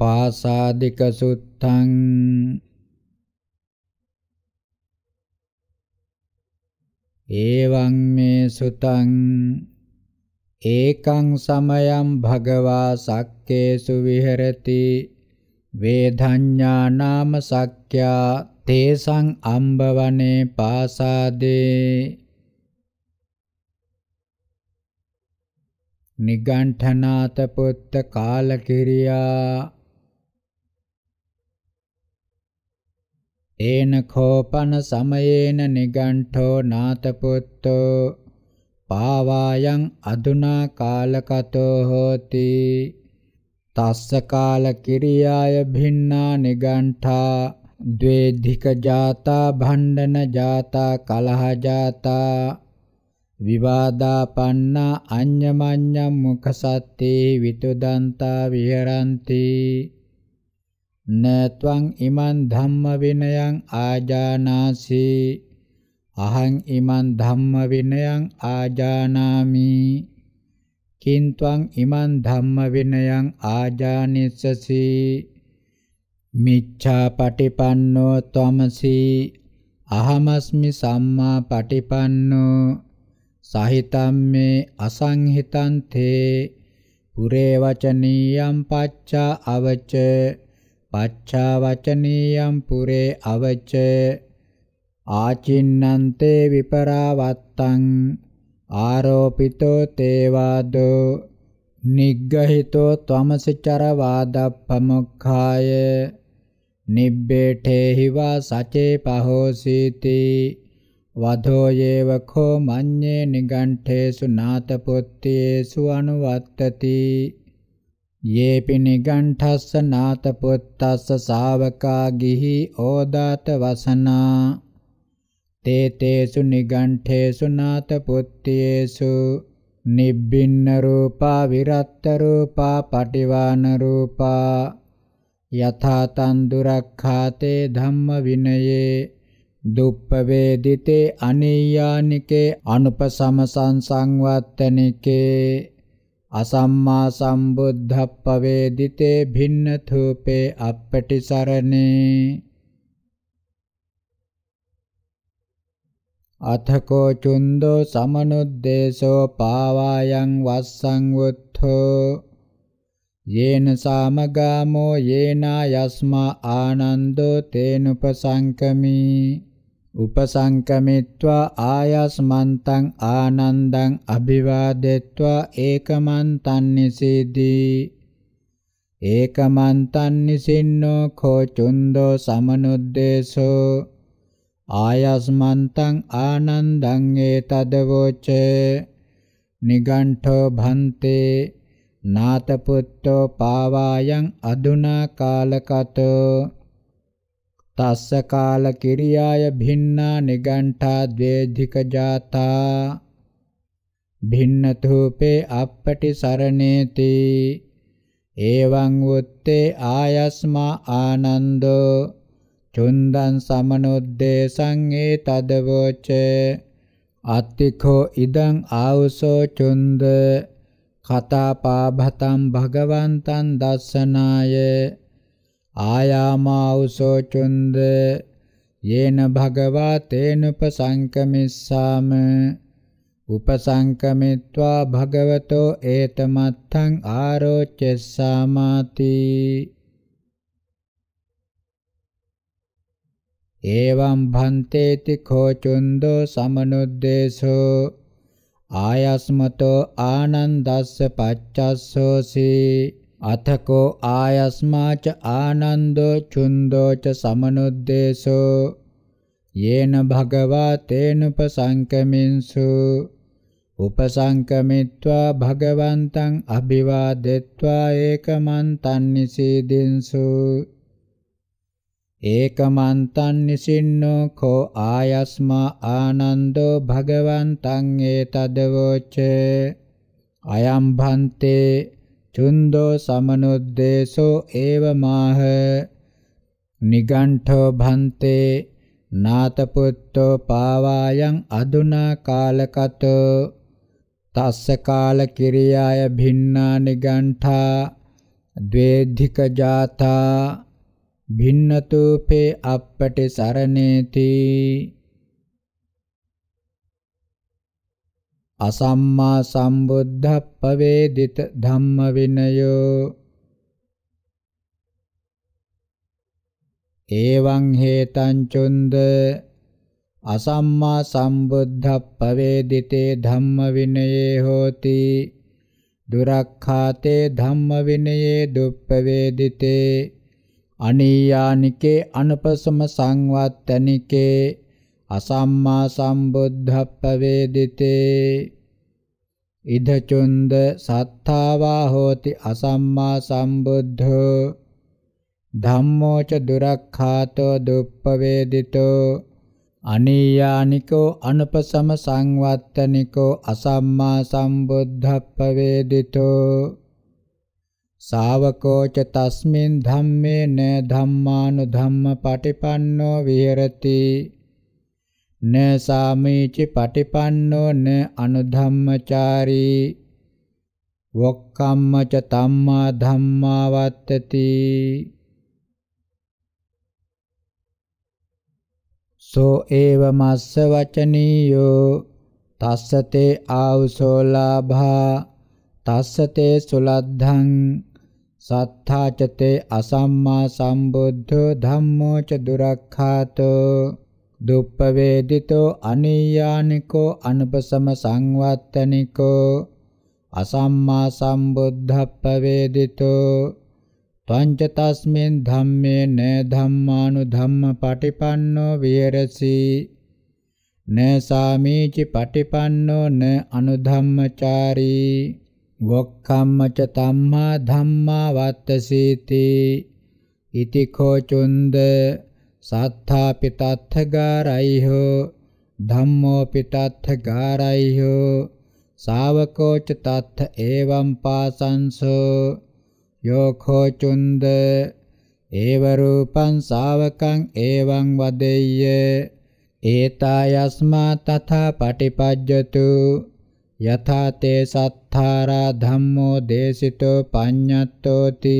පාසාදික සුත්තං ඒවං මේ සුතං ඒකං සමයං භගවා සක්කේසු විහෙරති වේධඤ්ඤානාම සක්ඛ්‍යා තේසං අම්බවනේ පාසාදේ නිගණ්ඨනාත පුත්ත කාලකිරියා ඒන කෝපන සමයේන නිගණ්ඨෝ නාතපුත්තෝ පාවායන් අදුනා කාලකතෝ හෝති තස්ස කාල කිරියාය භින්නා නිගණ්ඨා ද්වේධික ජාතා භණ්ඩන ජාතා කලහ ජාතා විවාදා පන්නා අඤ්ඤමඤ්ඤම් මුඛසත්තේ විතුදන්තා විහෙරಂತಿ නත්වං ඉමන් ධම්ම විනයං ආජානාසි අහං ඉමන් ධම්ම විනයං ආජානාමි කින්ත්වං ඉමන් ධම්ම විනයං ආජානිස්සසි මිච්ඡා පටිපන්නෝ ත්වමසි අහමස්මි සම්මා පටිපන්නෝ සහිතම් මේ අසංහිතං තේ පුරේ වචනීයම් පච්චා අවචේ පච්චාවචනීයම් පුරේ අවච ආචින්නන්තේ විපරාවත්තං ආරෝපිතෝ තේවාදෝ නිග්ගහිතෝ ත්වමසචර වාදප්පමුඛාය නිබ්බේඨේහි වා සචේ පහෝසීති වධෝ යේව කෝ මඤ්ඤේ නිගණ්ඨේසු නාතපොත්තේසු අනුවත්තති යේපි නිගණ්ඨස්ස නාත පුත්තස්ස ශාවකා ගිහි ඕදාත වසනා තේ තේසු නිගණ්ඨේසු නාත පුත්තේසු නිබ්බින්න රූපා විරත්ත රූපා පටිවාන රූපා යථා තන් දුරක්ඛාතේ ධම්ම විනයේ දුප්පවේදිතේ අනීයානිකේ අනුපසම සංසංවත්තනිකේ අසම්මා සම්බුද්ධප්පවේදිතේ භින්නථූපේ අප්පටිසරණේ අතකෝ චුන්දෝ සමනුද්දේශෝ පාවායන් වස්සං උත්ථෝ යේන සාමගාමෝ යේනා යස්මා ආනන්දෝ තේනුපසංකමී උපසංකමිත්වා ආයස්මන්තං ආනන්දං අභිවාදෙත්වා ඒකමන්තං නිසීදී ඒකමන්තං නිසින්නෝ කෝචුන්දෝ සමනුද්දේශෝ ආයස්මන්තං ආනන්දං ඒතදවෝච නිගණ්ඨෝ භන්තේ නාතපුත්තෝ පාවායන් අදුනා කාලකතෝ තස්ස කාල කිරියාය භින්නා නිගණ්ඨා ද්වේධික ජාතා භින්නතෝපේ අපපටි සරණේති එවං උත්තේ ආයස්මා ආනන්දෝ චුන්දං සමනොද්දේශං ඒ තදවෝච අත්තිඛෝ ඉදං ආවසෝ චුන්ද කතාපාභතම් භගවන්තං දස්සනායේ ආයාමාවුසෝ චුන්ද යේන භගවා තේනුපසංකමිස්සාම උපසංකමිත්වා භගවතෝ ඒතමත්තං ආරෝච්චස්සාමාති එවං භන්තේති කෝචුන්දෝ සමනුද්දේශෝ ආයස්මතෝ ආනන්දස්ස පච්චස්සෝසී අතකෝ ආයස්මාච ආනන්දෝ චුන්දෝච සමනුද්දේශෝ යේන භගවා තේනුපසංකමින්සු උපසංකමිත්වා භගවන්තං අභිවාදෙත්වා ඒකමන්තං නිසීදින්සු ඒකමන්තං නිසින්නෝ කෝ ආයස්මා ආනන්දෝ භගවන්තං ඒතදවෝචේ අයම් භන්තේ චුන්දෝ සමනුද්දේශෝ ඒවමාහ නිගණ්ඨෝ භන්තේ නාතපුත්තෝ පාවායන් අදුනා කාලකතෝ තස්ස කාල කිරියාය භින්නා නිගණ්ඨා ද්වේධික ජාතා භින්නතෝපේ අපපටි සරණේති අසම්මා සම්බුද්ධප්පවේදිත ධම්ම විනයෝ එවං හේතං චුන්ද අසම්මා සම්බුද්ධප්පවේදිතේ ධම්ම විනයේ හෝති දුරක්ඛාතේ ධම්ම විනයේ දුප්පවේදිතේ අනීයානිකේ අනපසම සංවත්තනිකේ අසම්මා සම්බුද්ධප්පවේදිතේ ඉද චුන්ද සත්තාවා හෝති අසම්මා සම්බුද්ධෝ ධම්මෝ ච දුරක්ඛාතෝ දුප්පවේදිතෝ අනීයානිකෝ අනුපසම සංවත්තනිකෝ අසම්මා සම්බුද්ධප්පවේදිතෝ ශාවකෝ ච තස්මින් ධම්මේන ධම්මානුධම්ම පටිපන්නෝ විහෙරති න සාමීචි පටිපන්නෝ න අනුධම්මචාරී වොක්කම්මච තම්මා ධම්මා වත්තති සෝ ඒව මස්ස වචනීයෝ තස්සතේ ආවුසෝ ලාභා තස්සතේ සුලද්ධං සත්තාචතේ අසම්මා සම්බුද්ධෝ ධම්මෝ ච දුරක්ඛාතෝ දුප්පවේදිතෝ අනීයානිකෝ අනුපසම සංවත්තනිකෝ අසම්මා සම්බුද්ධප්පවේදිතෝ පංච තස්මින් ධම්මේන ධම්මානු ධම්ම පටිපන්නෝ විහෙරසි නසාමීචි පටිපන්නෝ න අනුධම්මචාරී වොක්ඛම්මච තම්මා ධම්මා වත්තසීති ඉතිකෝ චුන්ද සාත්ථාපි තත්ථගාරයිහෝ ධම්මෝපි තත්ථගාරයිහෝ ශාවකෝච තත්ථ එවම් පාසංසෝ යෝඛෝ චුන්ද ඒව රූපං ශාවකං එවං වදෙය්‍ය ඒතා යස්මා තථා පටිපජ්ජතු යථා තේ සත්තාරා ධම්මෝ දේසිතෝ පඤ්ඤත්තෝති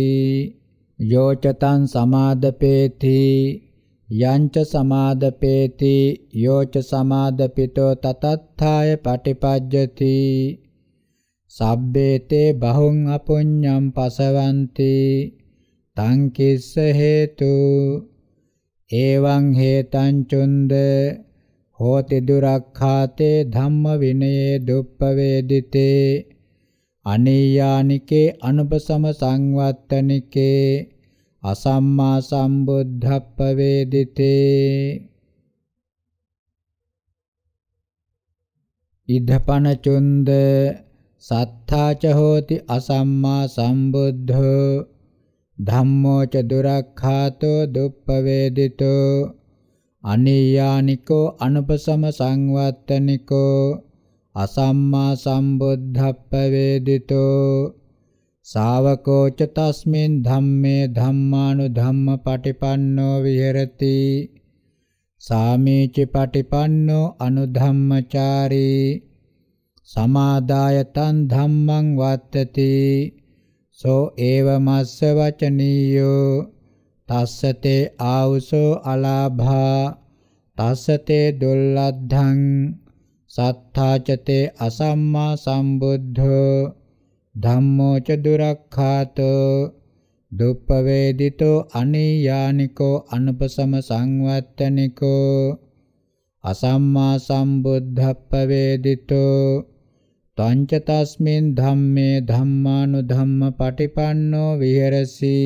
යෝචතං සමාදපේති යංච සමාදපේති යෝච සමාදපිතෝ තතත්ථාය පටිපජ්ජති සබ්බේතේ බහුං අපුඤ්ඤම් පසවಂತಿ තං කිස්ස හේතු එවං හේතං චුන්ද හෝති දුරක්ඛාතේ ධම්ම විනයේ දුප්පවේදිතේ අනීයානිකේ අනුපසම සංවත්තනිකේ අසම්මා සම්බුද්ධප්පවේදිතේ ඉද්ධපන චුන්ද සත්තාච හෝති අසම්මා සම්බුද්ධෝ ධම්මෝ ච දුරක්ඛාතෝ දුප්පවේදිතෝ අනියානිකෝ අනුපසම සංවත්තනිකෝ අසම්මා සම්බුද්ධප්පවේදිතෝ ශාවකෝච තස්මින් ධම්මේ ධම්මානුධම්ම පටිපන්නෝ විහෙරති සාමීච පටිපන්නෝ අනුධම්මචාරී සමාදාය තන් ධම්මං වත්තති සෝ ඒව මස්ස වචනීයෝ තස්සතේ ආවුසෝ අලාභා තස්සතේ දුල්ලද්ධං සත්තාචතේ අසම්මා සම්බුද්ධෝ ධම්මෝ ච දුරක්ඛාතෝ දුප්පවේදිතෝ අනීයානිකෝ අනුපසම සංවත්තනිකෝ අසම්මා සම්බුද්ධප්පවේදිතෝ තංච තස්මින් ධම්මේ ධම්මානුධම්ම පටිපන්නෝ විහෙරසි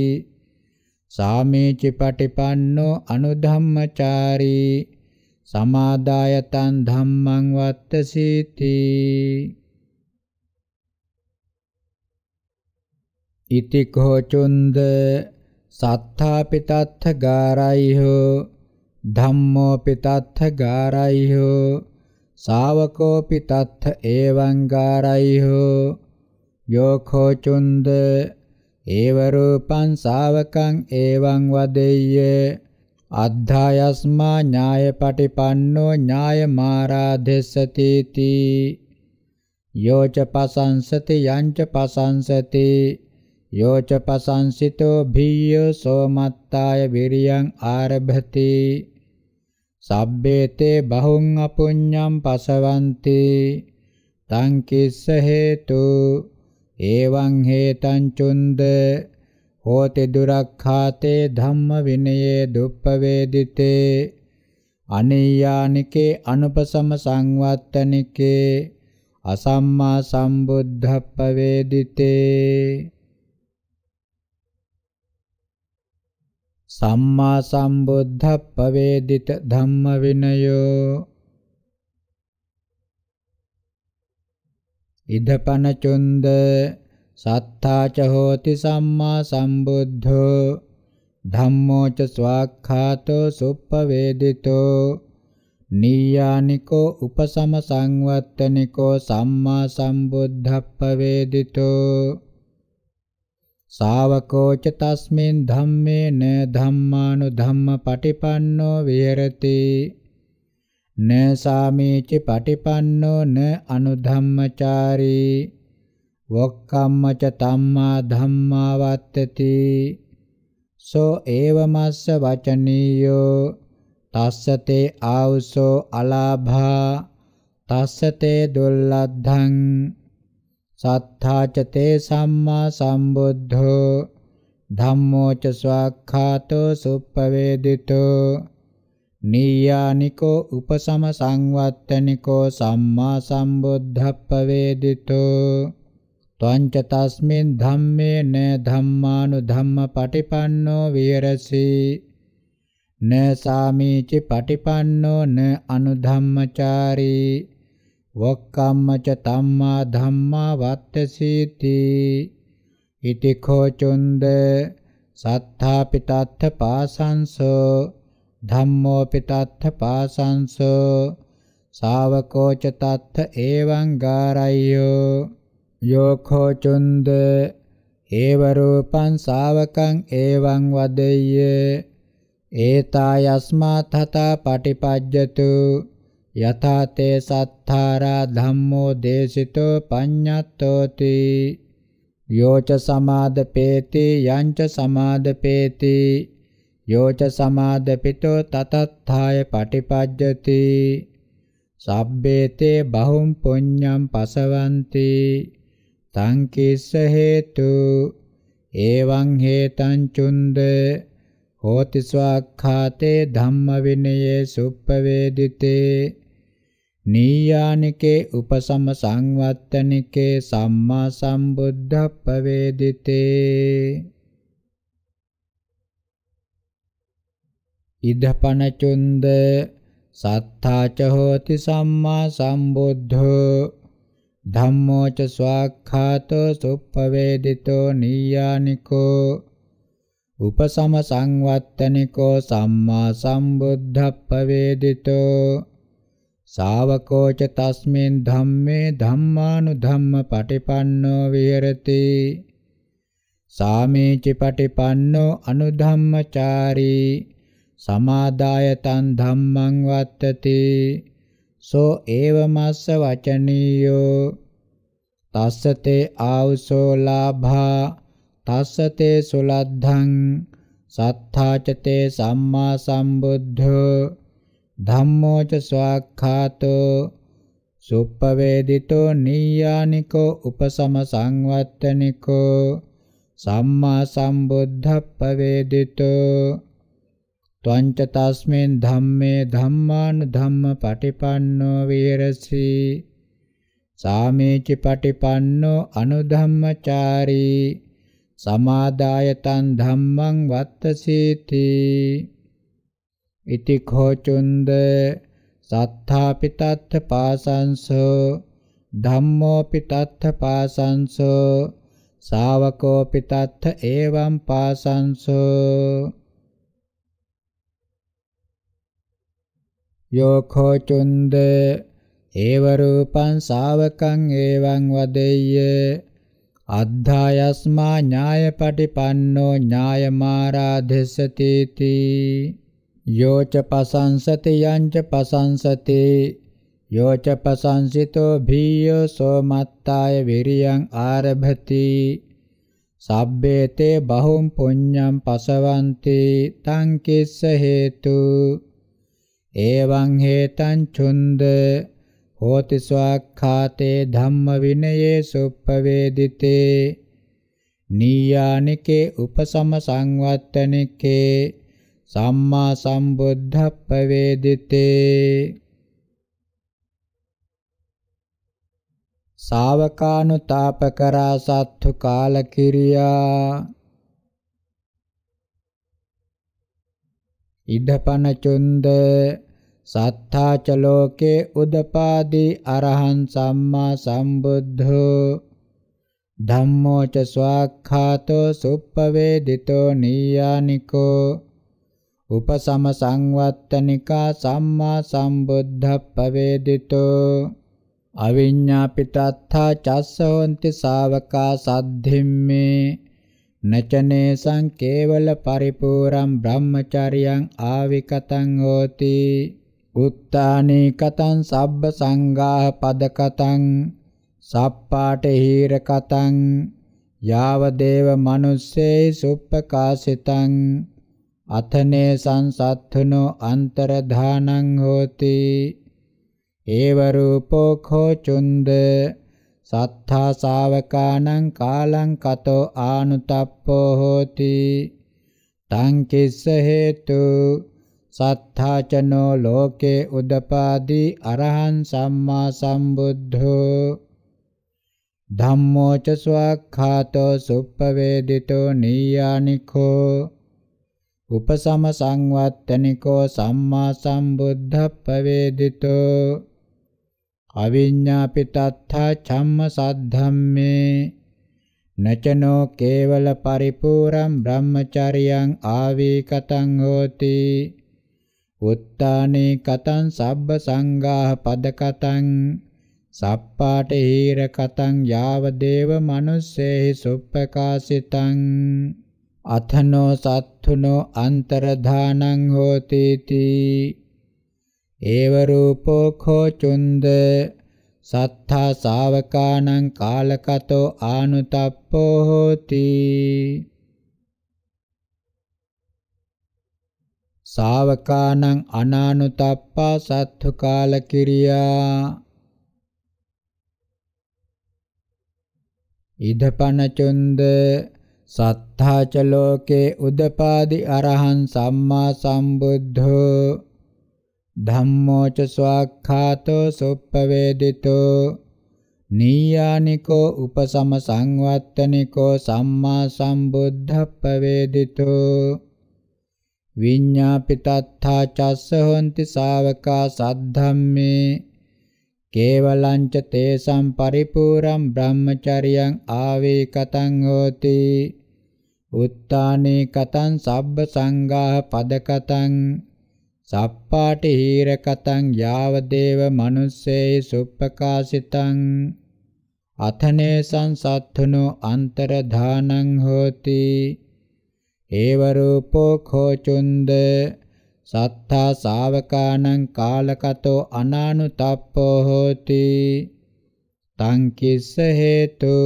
සාමේචි පටිපන්නෝ අනුධම්මචාරී සමාදායතං ධම්මං වත්තසීති ඉති කෝචුන්ද සත්ථාපිතත්ථ ගාරයිහෝ ධම්මෝ පිතත්ථ ගාරයිහෝ ශාවකෝ පිතත්ථ එවං ගාරයිහෝ යෝ කෝචුන්ද ඒව රූපං ශාවකං එවං වදෙය්‍ය අද්ධායස්මා ඥායපටිපන්නෝ ඥායමාරාදෙස්සති තී යෝච පසංසති යංච පසංසති යෝච පසංසිතෝ භීය සෝමත්තාය විරියං ආරභති සබ්බේතේ බහුං අපුඤ්ඤම් පසවಂತಿ තං කිස්ස හේතු එවං හේතං චුන්ද හෝති දුරක්ඛාතේ ධම්ම විනයේ දුප්පවේදිතේ අනියානිකේ අනුපසම සංවත්තනිකේ අසම්මා සම්බුද්ධප්පවේදිතේ සම්මා සම්බුද්ධප්පවේදිත ධම්ම විනයෝ ඉදපන චුන්ද සත්තාච හෝති සම්මා සම්බුද්ධෝ ධම්මෝ ච ස්වාක්ඛාතෝ සුප්පවේදිතෝ නීයානිකෝ උපසම සංවත්තනිකෝ සම්මා සම්බුද්ධප්පවේදිතෝ සාවකෝච තස්මින් ධම්මේන ධම්මානුධම්ම පටිපන්නෝ විහෙරති න සාමේච පටිපන්නෝ න අනුධම්මචාරී වොක්කම්මච තම්මා ධම්මා වත්තති සෝ ඒවමස්ස වචනීයෝ තස්සතේ ආවුසෝ අලාභා තස්සතේ දුල්ලද්ධං සත්තාචතේ සම්මා සම්බුද්ධෝ ධම්මෝ ච ස්වාක්ඛාතෝ සුප්පවේදිතෝ නීයානිකෝ උපසම සංවත්තනිකෝ සම්මා සම්බුද්ධප්පවේදිතෝ ත්වංච තස්මින් ධම්මේන ධම්මානුධම්මපටිපන්නෝ විහෙරසි න සාමීචි පටිපන්නෝ න අනුධම්මචාරී වක්කම්මච තම්මා ධම්මා වත්තසීති ඉති කෝචුන්ද සත්තාපි තත්ථ පාසංසෝ ධම්මෝපි තත්ථ පාසංසෝ ශාවකෝච තත්ථ එවං ගාරය්‍යෝ යෝඛෝ චුන්ද ඒව රූපං ශාවකං එවං වදෙය්‍ය ඒතා යස්මා තථා පටිපජ්ජතු යථාතේ සත්තාරා ධම්මෝ දේශිතෝ පඤ්ඤත්තෝති යෝච සමාදපේති යංච සමාදපේති යෝච සමාදපිතෝ තතත්ථාය පටිපජ්ජති සබ්බේතේ බහුම් පුඤ්ඤම් පසවಂತಿ තං කිස්ස හේතු එවං හේතං චුන්ද හෝති ස්වාක්ඛාතේ ධම්ම විනයේ සුප්පවේදිතේ නීයානිකේ උපසම සංවත්තනිකේ සම්මා සම්බුද්ධප්පවේදිතේ ඉද්ධපනචුන්ද සත්තාච හෝති සම්මා සම්බුද්ධෝ ධම්මෝ ච ස්වාක්ඛාතෝ සුප්පවේදිතෝ නීයානිකෝ උපසම සංවත්තනිකෝ සම්මා සම්බුද්ධප්පවේදිතෝ සාවකෝච තස්මෙන් ධම්මේ ධම්මානුධම්ම පටිපන්නෝ විහෙරති සාමේච පටිපන්නෝ අනුධම්මචාරී සමාදායතං ධම්මං වත්තති සෝ ඒවමස්ස වචනීයෝ තස්සතේ ආවුසෝ ලාභා තස්සතේ සුලද්ධං සත්තාචතේ සම්මා සම්බුද්ධෝ ධම්මෝ ච ස්වාක්ඛාතෝ සුප්පවේදිතෝ නීයානිකෝ උපසම සංවත්තනිකෝ සම්මා සම්බුද්ධප්පවේදිතෝ ත්වං ච තස්මෙන් ධම්මේ ධම්මාන ධම්ම පටිපන්නෝ විහෙරසි සාමේචි පටිපන්නෝ අනුධම්මචාරී සමාදායතං ධම්මං වත්තසීති ඉති කෝචුන්ද සත්ථාපිතත්ථ පාසංසෝ ධම්මෝපි තත්ථ පාසංසෝ ශාවකෝපි තත්ථ එවං පාසංසෝ යෝඛෝ චුන්ද ඒව රූපං ශාවකං එවං වදෙය්‍ය අද්ධායස්මා ඥායපටිපන්නෝ ඥායමාරාධසති තී යෝච පසංසති යංච පසංසති යෝච පසංසිතෝ භීයෝ සෝමත්තාය විරියං ආරභති සබ්බේතේ බහුම් පුඤ්ඤං පසවಂತಿ තං කිස්ස හේතු එවං හේතං චුන්ද හෝති ස්වාක්ඛාතේ ධම්ම විනයේ සුප්පවේදිතේ නීයානිකේ උපසම සංවත්තනිකේ සම්මා සම්බුද්ධප්පවේදිතේ ශාවකානුතාප කරා සත්තු කාලකිරියා ඉද්ධපන චුන්ද සත්තාච ලෝකේ උදපාදී අරහං සම්මා සම්බුද්ධෝ ධම්මෝ ච ස්වාක්ඛාතෝ සුප්පවේදිතෝ නීයානිකෝ උපසම සංවත්තනිකා සම්මා සම්බුද්ධප්පවේදිතෝ අවිඤ්ඤාපිතත්ථා චස්සෝන්ති ශාවකා සද්ධිම්මේ නචනේ සංකේවල පරිපූර්ණම් බ්‍රහ්මචාරියං ආවිකතං හෝති උත්තානේ කතං සබ්බ සංඝාහ පදකතං සප්පාට හීර කතං යාව දේව මනුස්සේ සුප්පකාසිතං අතනේ සංසත්තුනෝ අන්තරධානං හෝති ඒව රූපෝ කෝචුන්ද සත්තා ශාවකානං කාලං කතෝ ආනුතප්පෝ හෝති තං කිස්ස හේතු සත්තාචනෝ ලෝකේ උදපාදී අරහං සම්මා සම්බුද්ධෝ ධම්මෝ ච ස්වක්ඛාතෝ සුප්පවේදිතෝ නීයානිකෝ උපසම සංවත්තනිකෝ සම්මා සම්බුද්ධප්පවේදිතෝ අවිඤ්ඤාපිතත්ථ චම්ම සද්ධම්මේ නචනෝ කේවල පරිපූර්ණම් බ්‍රහ්මචරියං ආවේකතං හෝති උත්තානේ කතං සබ්බ සංඝාහ පදකතං සප්පාට හීර කතං යාව දේව මනුස්සේහි සුප්පකාසිතං අතනෝ සත්තුනෝ අන්තරධානං හෝති තී ඒව රූපෝ කෝචුන්ද සත්තා ශාවකානං කාලකතෝ ආනුතප්පෝ හෝති ශාවකානං අනානුතප්පා සත්තු කාල කිරියා ඉදපන චුන්ද සත්තාච ලෝකේ උදපාදි අරහං සම්මා සම්බුද්ධෝ ධම්මෝ ච ස්වාක්ඛාතෝ සුප්පවේදිතෝ නීයානිකෝ උපසම සංවත්තනිකෝ සම්මා සම්බුද්ධප්පවේදිතෝ විඤ්ඤාපිතත්ථා චස්ස හොಂತಿ ශාවකා සද්ධම්මේ කේවලංච තේසම් පරිපූර්ණම් බ්‍රහ්මචරියං ආවේකතං හෝති උත්තානේ කතං සබ්බ සංඝාහ පදකතං සප්පාටි හීරකතං යාව දේව මනුස්සේ සුප්පකාසිතං අතනේ සංසත්තුනෝ අන්තරධානං හෝති ඒව රූපෝ කෝචුන්ද සත්තා ශාවකානං කාලකතෝ අනානුතප්පෝ හෝති තං කිස්ස හේතු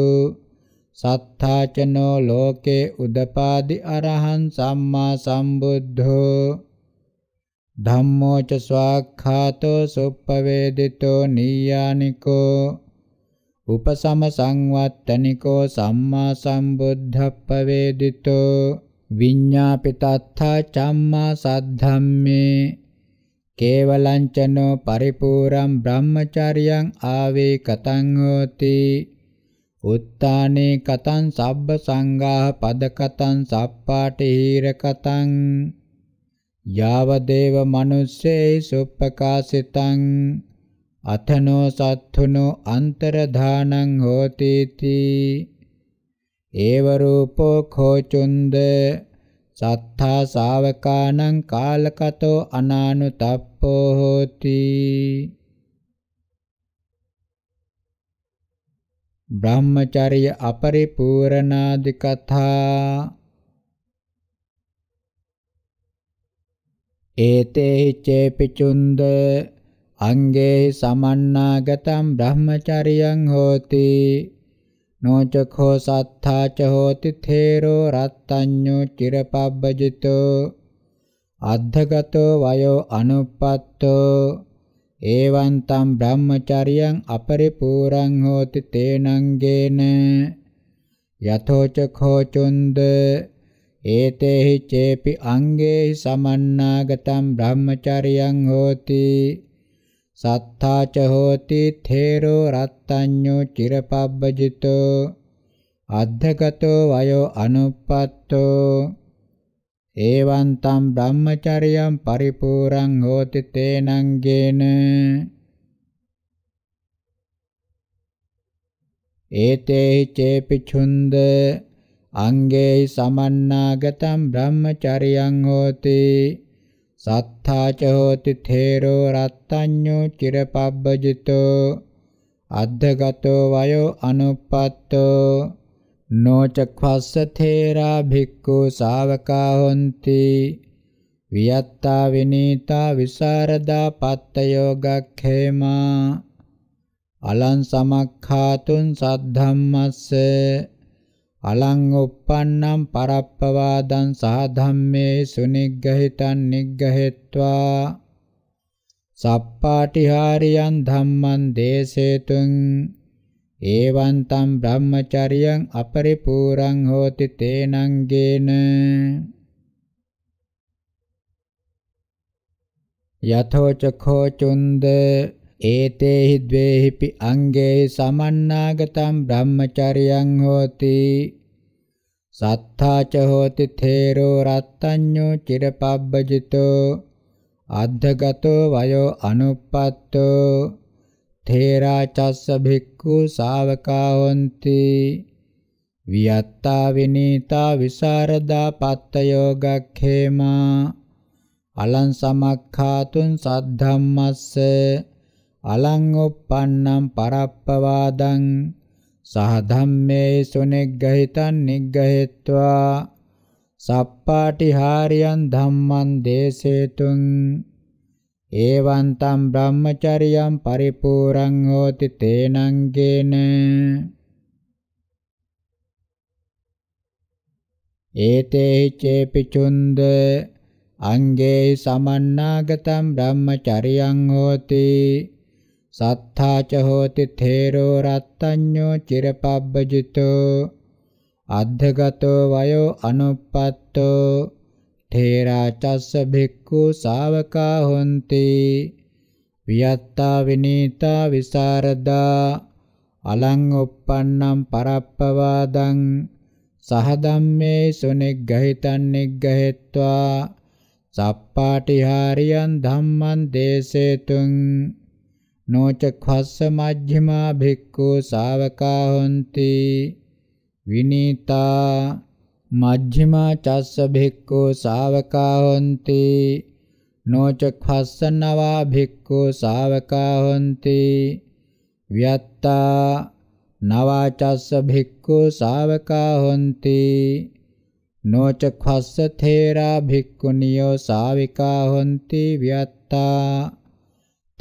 සත්තාචනෝ ලෝකේ උදපාදි අරහං සම්මා සම්බුද්ධෝ ධම්මෝ ච ස්වාක්ඛාතෝ සුප්පවේදිතෝ නීයානිකෝ උපසම සංවත්තනිකෝ සම්මා සම්බුද්ධප්පවේදිතෝ විඤ්ඤාපිතත්ථා චම්මා සද්ධම්මේ කේවලංචනෝ පරිපූර්ණං බ්‍රහ්මචර්යං ආවේකතං හෝති උත්තානේ කතං සබ්බ සංඝාහ පදකතං සප්පාට හීරකතං යාව දේව මනුස්සේ සුප්පකාසිතං අතනෝ සත්තුනෝ අන්තරධානං හෝති තී ඒව රූපෝ කෝචුන්ද සත්තා ශාවකානං කාලකතෝ අනානුතප්පෝ හෝති බ්‍රහ්මචර්ය අපරිපූර්ණාදි කථා ඒතේහි චේපිචුන්ද අංගේහි සමන්නාගතම් බ්‍රහ්මචරියං හෝති නෝචඛෝ සත්තාච හෝති තේරෝ රත්තඤ්ඤෝ චිරපබ්බජිතෝ අද්ධගතෝ වයෝ අනුපත්තෝ ඒවං තම් බ්‍රහ්මචරියං අපරිපූර්ණං හෝති තේනං ගේන යතෝච khෝචුන්ද ඒතේහි චේපි අංගේහි සමන්නාගතම් බ්‍රහ්මචරියං හෝති සත්තා ච හෝති තේරෝ රත්තඤ්ඤෝ චිරපබ්බජිතෝ අද්ධගතෝ වයෝ අනුප්පත්තෝ එවං තම් බ්‍රහ්මචර්යං පරිපූර්ණං හෝති තේනං ගේන ඒතේහි චේපි ඡුන්ද අංගේහි සමන්නාගතම් බ්‍රහ්මචර්යං හෝති සත්තාච හෝති තේරෝ රත්තඤ්ඤෝ චිරපබ්බජිතෝ අද්ධගතෝ වයෝ අනුපත්තෝ නොචක්ඛස්ස තේරා භික්ඛු ශාවකා හොಂತಿ වියත්තා Vineetha විසරදා පත්ත යෝගක්ඛේමා අලං සමක්ඛාතුන් සද්ධම්මස්සේ අලං uppannam parappawadan saha dhamme suniggahitan niggahitwa sappāṭihāriyan dhamman desetun evan tam brahmacariyan aparipūran hoti tenaṅ gena යතෝ චඛෝ චුන්ද ඒතේහි ද්වේහිපි අංගේ සමන්නාගතම් බ්‍රහ්මචරියං හෝති සත්තාච හෝති තේරෝ රත්තඤ්ඤෝ චිරපබ්බජිතෝ අද්ධගතෝ වයෝ අනුප්පත්තෝ තේරා චස්ස භික්ඛු ශාවකා හොಂತಿ වියත්තා විනීතා විසරදා පත්ත යෝගක්ඛේමා අලං සමක්ඛාතුන් සද්ධම්මස්ස අලං ඔප්පන්නම් පරප්පවාදං සහ ධම්මේ සුනිග්ගහිතං නිග්ගහෙත්වා සප්පාටිහාරියන් ධම්මං දේසේතුං ඒවං තම් බ්‍රහ්මචරියම් පරිපූර්ණං හෝති තේනං ගේන ඒතේහි චේපි චුන්ද අංගේ සමන්නාගතම් බ්‍රහ්මචරියං හෝති සත්තාච හෝති තේරෝ රත්තඤ්ඤෝ චිරපබ්බජිතෝ අද්ධගතෝ වයෝ අනුප්පත්තෝ තේරා චස්ස භික්ඛු ශාවකා හොಂತಿ වියත්තා විනීතා විසරදා අලං uppannam parappawadan සහදම්මේ සුනිග්ගහිතං නිග්ගහෙත්වා සප්පාටිහාරියන් ධම්මං දේසේතුං නොච ඛස්ස මජ්ක්‍ධිමා භික්ඛු ශාවකා හොಂತಿ විනීතා මජ්ක්‍ධිමා චස්ස භික්ඛු ශාවකා හොಂತಿ නොච ඛස්ස නවා භික්ඛු ශාවකා හොಂತಿ ව්‍යත්තා නවා චස්ස භික්ඛු ශාවකා හොಂತಿ නොච ඛස්ස තේරා භික්ඛුනියෝ ශාවිකා හොಂತಿ ව්‍යත්තා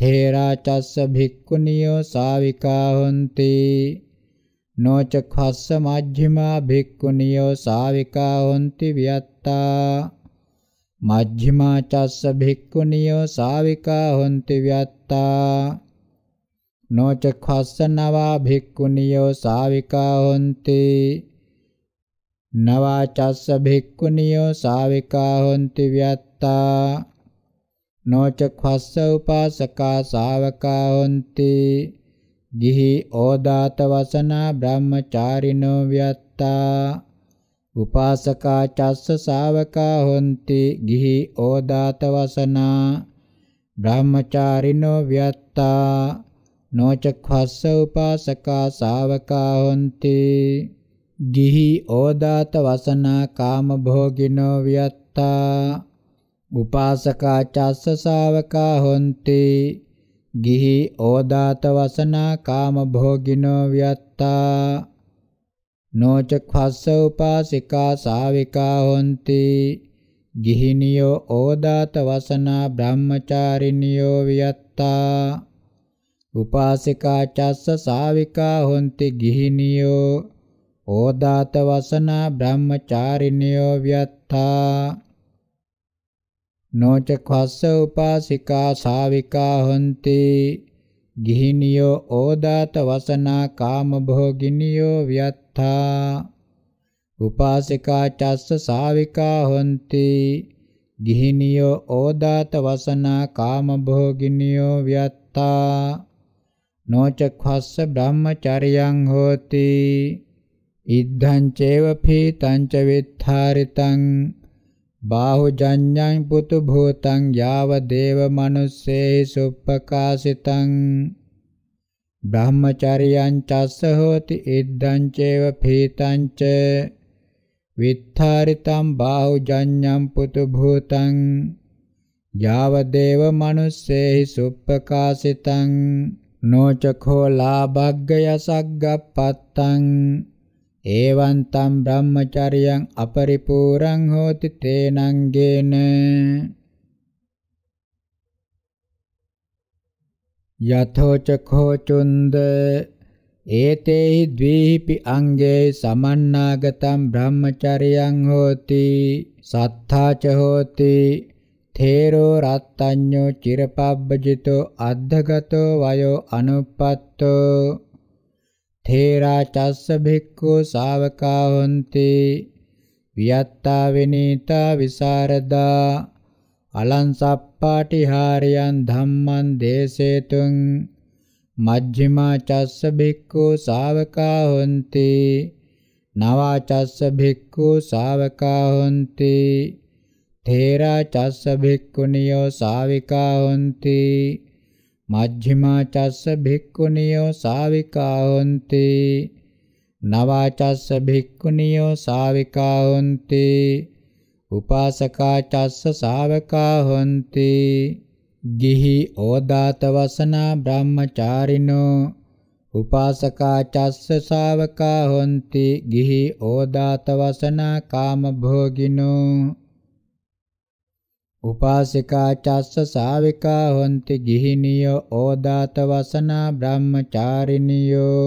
ථේරාචස්ස භික්ඛුනියෝ සාවිකා හොಂತಿ නොච ඛස්ස මජ්ක්‍ධිමා භික්ඛුනියෝ සාවිකා හොಂತಿ වියත්තා මජ්ක්‍ධිමා චස්ස භික්ඛුනියෝ සාවිකා හොಂತಿ වියත්තා නොච ඛස්ස නවා භික්ඛුනියෝ සාවිකා හොಂತಿ නවාචස්ස භික්ඛුනියෝ සාවිකා හොಂತಿ වියත්තා නොච ඛස්ස උපාසකා ශාවකා හොಂತಿ ගිහි ඕදාත වසනා බ්‍රහ්මචාරිනෝ ව්‍යත්තා උපාසකා චස්ස ශාවකා හොಂತಿ ගිහි ඕදාත වසනා බ්‍රහ්මචාරිනෝ ව්‍යත්තා නොච ඛස්ස උපාසකා ශාවකා හොಂತಿ ගිහි ඕදාත වසනා කාමභෝගිනෝ ව්‍යත්තා උපාසකා චස්ස ශාවකා හොಂತಿ ගිහි ඕදාත වසනා කාම භෝගිනෝ වියත්තා නොච ඛස්ස උපාසිකා ශාවිකා හොಂತಿ ගිහිනියෝ ඕදාත වසනා බ්‍රහ්මචාරිනියෝ වියත්තා උපාසිකා චස්ස ශාවිකා හොಂತಿ ගිහිනියෝ ඕදාත වසනා බ්‍රහ්මචාරිනියෝ වියත්තා නොච ඛස්ස උපාසිකා සාවිකා හොಂತಿ ගිහිනියෝ ඕදාත වසනා කාමභෝගිනියෝ ව්‍යත්තා උපාසිකා චස්ස සාවිකා හොಂತಿ ගිහිනියෝ ඕදාත වසනා කාමභෝගිනියෝ ව්‍යත්තා නොච ඛස්ස බ්‍රහ්මචර්යං හෝති ඉද්ධං චේව පීතං ච විත්ථාරිතං බාහුජඤ්ඤං පුතු භූතං යාව දේව මනුස්සේහි සුප්පකාසිතං බ්‍රහ්මචර්යං චස්ස හෝති ඉද්ධං චේව පීතං ච විත්ථාරිතං බාහුජඤ්ඤං පුතු භූතං යාව දේව මනුස්සේහි සුප්පකාසිතං නොචඛෝ ලාභග්ගය සග්ගප්පත්තං එවං තම් බ්‍රහ්මචර්යං අපරිපූර්ණං හෝති තේනං ගේන යතෝචඛෝ චුන්ද ඒතේහි ද්විහිපි අංගේ සමන්නාගතම් බ්‍රහ්මචර්යං හෝති සත්තාච හෝති තේරෝ රත්තඤ්ඤෝ චිරපබ්බජිතෝ අද්ධගතෝ වයෝ අනුප්පත්තෝ තේරා චස්ස භික්ඛු ශාවකා හොಂತಿ වියත්තා විනීතා විසරදා අලංසප්පාටිහාරියන් ධම්මං දේසේතුං මජ්ක්‍ධිමා චස්ස භික්ඛු ශාවකා හොಂತಿ නවා චස්ස භික්ඛු ශාවකා හොಂತಿ තේරා චස්ස භික්ඛුනියෝ ශාවිකා හොಂತಿ මජ්ඣිමා චස්ස භික්ඛුනියෝ සාවිකා හොಂತಿ නවා චස්ස භික්ඛුනියෝ සාවිකා හොಂತಿ උපාසකා චස්ස ශාවකා හොಂತಿ ගිහි ඕදාත වසනා බ්‍රහ්මචාරිනෝ උපාසකා චස්ස ශාවකා හොಂತಿ ගිහි ඕදාත වසනා කාමභෝගිනෝ උපාසිකා චස්ස සාවිකා හොන්ති ගිහිනියෝ ඕදාත වසනා බ්‍රහ්මචාරිනියෝ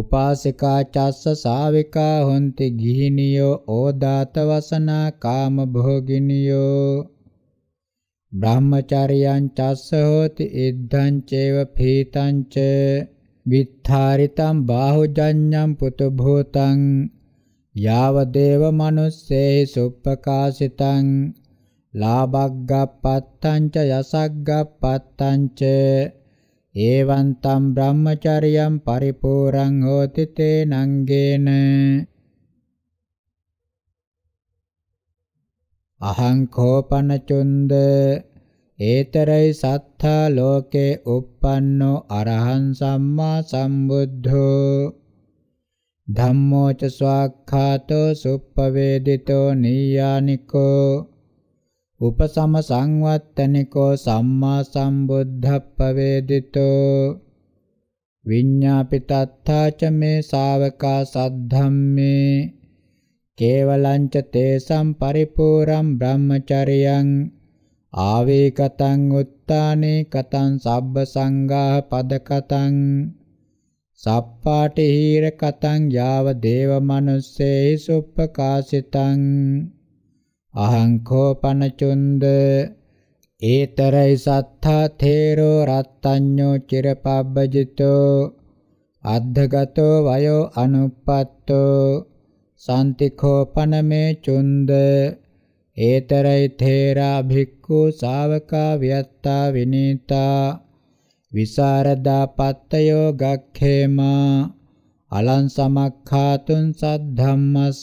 උපාසිකා චස්ස සාවිකා හොන්ති ගිහිනියෝ ඕදාත වසනා කාම භෝගිනියෝ බ්‍රහ්මචර්යං චස්ස හෝති ඉද්ධං චේව පීතං ච විත්ථාරිතං බාහුජඤ්ඤං පුතු භූතං යාව දේව මනුස්සේහි සුප්පකාසිතං ලාභග්ගප්පත්තංච යසග්ගප්පත්තංච ඒවං තම් බ්‍රහ්මචර්යං පරිපූර්ණං හෝති තේනං ගේන අහං කෝපන චුන්ද ඒතරයි සත්තා ලෝකේ uppannෝ අරහං සම්මා සම්බුද්ධෝ ධම්මෝ ච ස්වාක්ඛාතෝ සුප්පවේදිතෝ නීයානිකෝ උපසම සංවත්තනිකෝ සම්මා සම්බුද්ධප්පවේදිතෝ විඤ්ඤාපිතත්ථා ච මේ ශාවකා සද්ධම්මේ කේවලං ච තේසම් පරිපූර්ණම් බ්‍රහ්මචරියං ආවේකතං උත්තානේ කතං සබ්බ සංඝා පදකතං සප්පාටි හීර කතං යාව දේව මනුස්සේහි සුප්පකාසිතං අහංකෝපන චුන්ද ඒතරයි සත්තා තේරෝ රත්තඤ්ඤෝ චිරපබ්බජිතෝ අද්ධගතෝ වයෝ අනුප්පත්තෝ සම්තිඛෝපන මේ චුන්ද ඒතරයි තේරා භික්ඛු ශාවකා වියත්තා විනීතා විසරදා පත්තයෝ ගක්ඛේමා අලං සමක්ඛාතුන් සද්ධම්මස්ස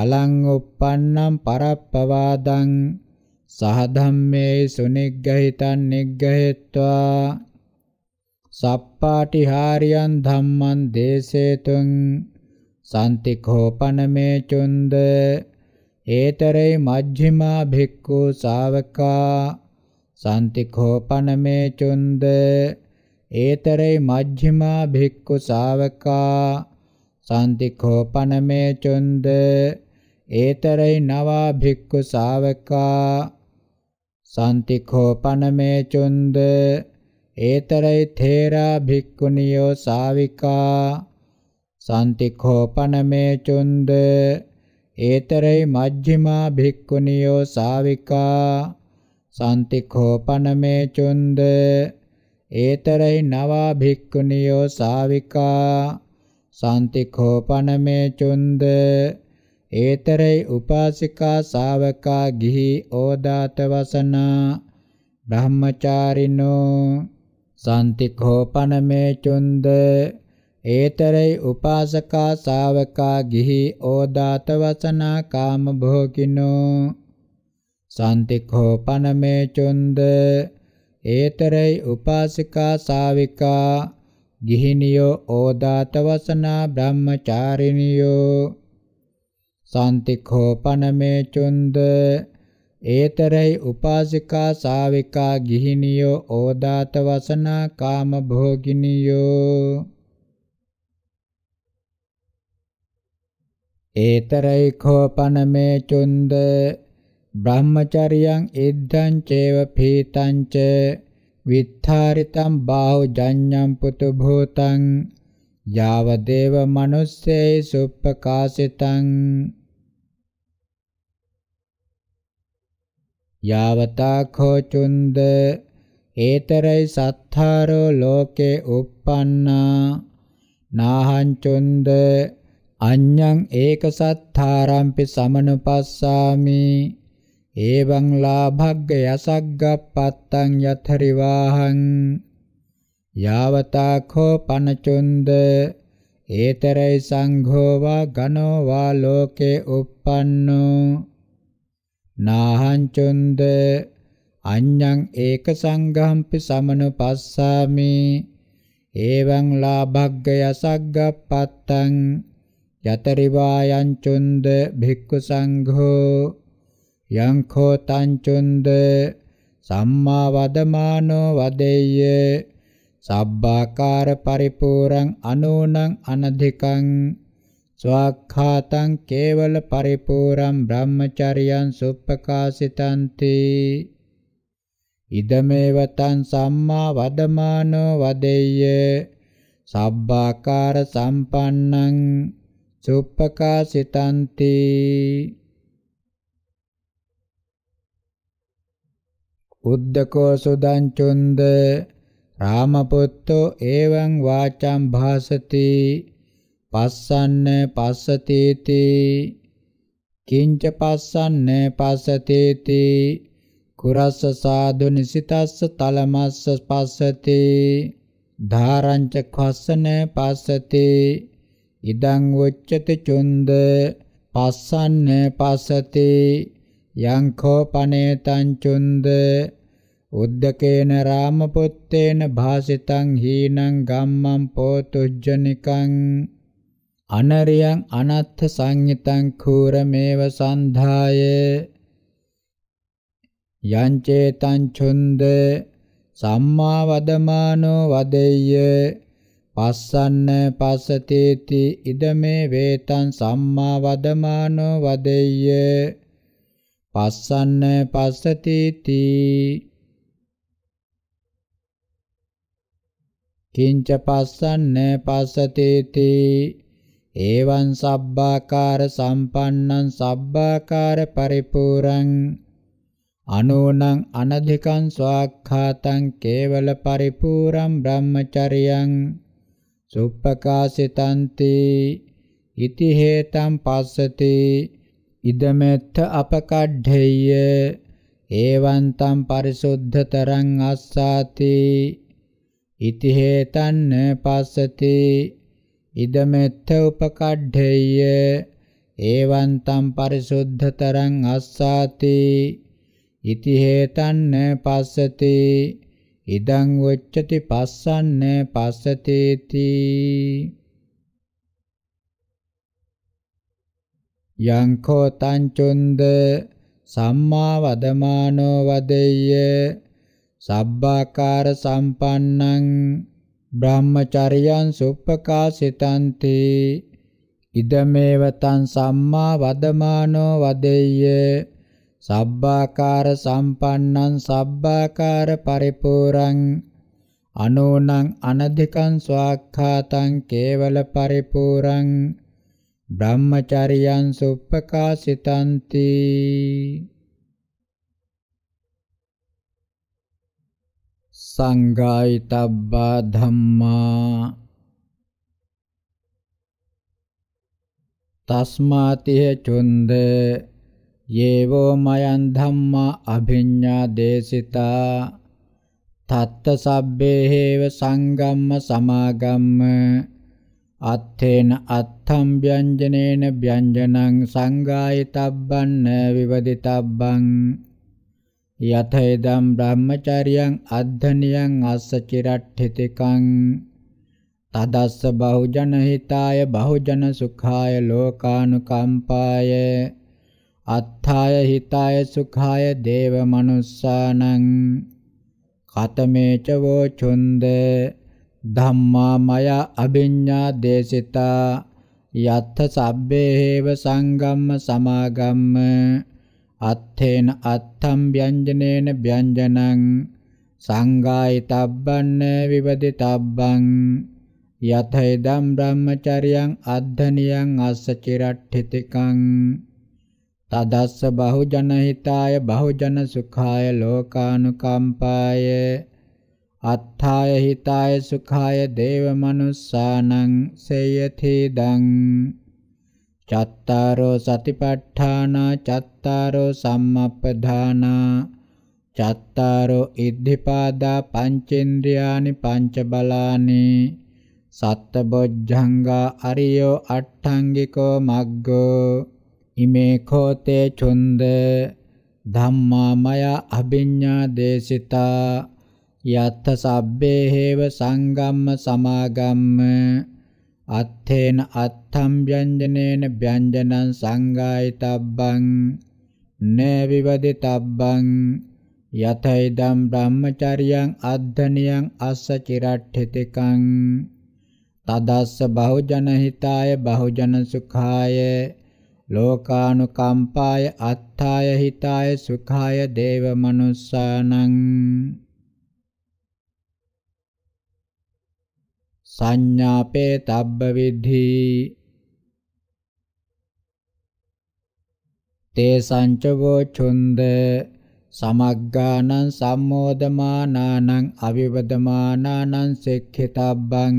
අලං uppannam parappawadan සහ ධම්මේ සුනිග්ගහිතං නිග්ගහෙත්වා සප්පාටිහාරියන් ධම්මං දේසේතුං සම්තිඛෝපනමේ චුන්ද ඒතරේ මජ්ක්‍ධිමා භික්ඛු ශාවකා සම්තිඛෝපනමේ චුන්ද ඒතරේ මජ්ක්‍ධිමා භික්ඛු ශාවකා සම්තිඛෝපනමේ චුන්ද ඒතරයි නවා භික්ඛු ශාවකා සම්තිඛෝ පනමේ චුන්ද ඒතරයි තේරා භික්ඛුනියෝ ශාවිකා සම්තිඛෝ පනමේ චුන්ද ඒතරයි මජ්ක්‍ධිමා භික්ඛුනියෝ ශාවිකා සම්තිඛෝ පනමේ චුන්ද ඒතරයි නවා භික්ඛුනියෝ ශාවිකා සම්තිඛෝ පනමේ චුන්ද ඒතරේ උපාසිකා ශාවකා ගිහි ඕදාත වසනා බ්‍රහ්මචාරිනෝ සම්තිඛෝපනමේ චුන්ද ඒතරේ උපාසකා ශාවකා ගිහි ඕදාත වසනා කාම භෝගිනෝ සම්තිඛෝපනමේ චුන්ද ඒතරයි උපාසිකා සාවිකා ගිහිනියෝ ඕදාත වසනා බ්‍රහ්මචාරිනියෝ සාන්තිඛෝපනමේ චුන්ද ඒතරයි උපාසිකා සාවිකා ගිහිනියෝ ඕදාත වසනා කාම භෝගිනියෝ ඒතරයි khෝපනමේ චුන්ද බ්‍රහ්මචරියං ඉද්ධං චේව පීතං ච විත්ථාරිතං බාහු ජඤ්ඤං පුතු භූතං යාව දේව මනුස්සේයි සුප්පකාසිතං යාවතාඛෝ චුන්ද ඒතරයි සත්තාරෝ ලෝකේ uppannā නාහං චුන්ද අඤ්ඤං ඒක සත්තාරම්පි සමනුපස්සාමි එවං ලාභග්ග යසග්ගප්පත්තං යතරිවාහං යාවතාඛෝ පනචුන්ද ඒතරයි සංඝෝ වා ගනෝ වා ලෝකේ uppannō නාහං චොන්ද අඤ්ඤං ඒක සංඝම්පි සමනුපස්සාමි එවං ලාභග්ග යසග්ගප්පත්තං යතරිවායං චොන්ද භික්ඛු සංඝෝ යං කෝ තං චොන්ද සම්මා වදමානෝ වදෙය්‍ය සබ්බාකාර පරිපූර්ණං අනෝනං අනධිකං ස්වාක්ඛාතං කේවල පරිපූර්ණං බ්‍රහ්මචර්යං සුප්පකාසිතಂತಿ ඉදමේව තං සම්මා වදමානෝ වදෙය්‍ය සබ්බාකාර සම්පන්නං සුප්පකාසිතಂತಿ උද්දකෝ සුදං චුන්ද රාමපුත්තෝ එවං වාචං භාසති පස්සන්න පස්සතේති කිංච පස්සන්න පස්සතේති කුරස්ස සාදු නිසිතස්ස තලමස්ස පස්සති ධාරංච ඛස්සන පස්සති ඉදං උච්චති චුන්ද පස්සන්න පස්සති යං කෝපනේතං චුන්ද උද්දකේන රාමපුත්තේන භාසිතං හීනං ගම්මං පෝතුජ්ජනිකං අනරියං අනත්ථ සංයතං කූරමේව සන්ධාය යංචේතං ඡුන්ද සම්මා වදමානෝ වදෙය්‍ය පස්සන්න පස්සතේති ඉදමේ වේතං සම්මා වදමානෝ වදෙය්‍ය පස්සන්න පස්සතේති කිංච පස්සන්න පස්සතේති ඒවං සබ්බාකාර සම්පන්නං සබ්බාකාර පරිපූර්ණං අනෝනං අනධිකං ස්වාක්ඛාතං කේවල පරිපූර්ණං බ්‍රහ්මචරියං සුප්පකාසිතන්ති ඉති හේතං පස්සති ඉදමෙත්ත අපකඩ්ඩේය ඒවං තම් පරිසුද්ධතරං අස්සාති ඉති හේතං පස්සති ඉදමෙත්ත උපකඩ්ඩේය ඒවං තම් පරිසුද්ධතරං අස්සාති ඉති හේතන්න පස්සති ඉදං උච්චති පස්සන්න පස්සතේති යං කෝ තං චුන්ද සම්මා වදමානෝ වදෙය්‍ය සබ්බාකාර සම්පන්නං බ්‍රහ්මචර්යං සුප්පකාසිතන්ති ඉදමේව තං සම්මා වදමානෝ වදෙය්‍ය සබ්බාකාර සම්පන්නං සබ්බාකාර පරිපූර්ණං අනෝනං අනධිකං ස්වාක්ඛාතං කේවල පරිපූර්ණං බ්‍රහ්මචර්යං සුප්පකාසිතන්ති සංගායිතබ්බා ධම්මා තස්මාතිහ චුන්ද යේවෝ මයන් ධම්මා අභිඤ්ඤා දේසිතා තත්ත සබ්බේ හේව සංගම්ම සමාගම්ම අත්තේන අත්තම් ව්‍යංජනේන ව්‍යංජනං සංගායිතබ්බන්න විවදිතබ්බං යතේදම් බ්‍රහ්මචාරියං අද්ධනියං අස්සචිරට්ඨිතකං තදස්ස බහුජන හිතාය බහුජන සුඛාය ලෝකානුකම්පාය අත්ථාය හිතාය සුඛාය දේව මනුස්සානං කතමේච වෝ චුන්ද ධම්මා මය අභිඤ්ඤා දේසිතා යත්ථ සබ්බේ හේව සංගම්ම සමාගම්ම අත්ථේන අත්තම් ව්‍යංජනේන ව්‍යංජනං සංගායිතබ්බන්න විවදිතබ්බං යතේදම් බ්‍රහ්මචර්යං අද්ධනියං අස්ස චිරට්ඨිතකං තදස්ස බහුජනහිතාය බහුජන සුඛාය ලෝකානුකම්පාය අත්ථාය හිතාය සුඛාය දේව මනුස්සානං සේයති දං චත්තාරෝ සතිපට්ඨානා චත්තාරෝ සම්මප්පධානා චත්තාරෝ ඉද්ධිපාදා පංචේන්ද්‍රයානි පංච බලානි සත්තබොජ්ජංගා අරියෝ අට්ඨංගිකෝ මග්ගෝ ඉමේ කෝතේ චුන්ද ධම්මා මය අභිඤ්ඤා දේසිතා යත්ත සබ්බේ හේව සංගම්ම සමාගම්ම අත්තේන අත්තම් ව්‍යංජනේන ව්‍යංජනං සංගායිතබ්බං නේ විවදිතබ්බං යතයිදම් බ්‍රහ්මචර්යං අද්ධනියං අස්ස චිරට්ඨිතකං තදස්ස බහුජන හිතාය බහුජන සුඛාය ලෝකානුකම්පාය අත්ථාය හිතාය සුඛාය දේව මනුස්සානං සංඥාපේ තබ්බ විද්ධි තේ සංචගෝ චුන්ද සමග්ගානං සම්මෝදමානානං අවිවදමානානං සෙක්ඛිතබ්බං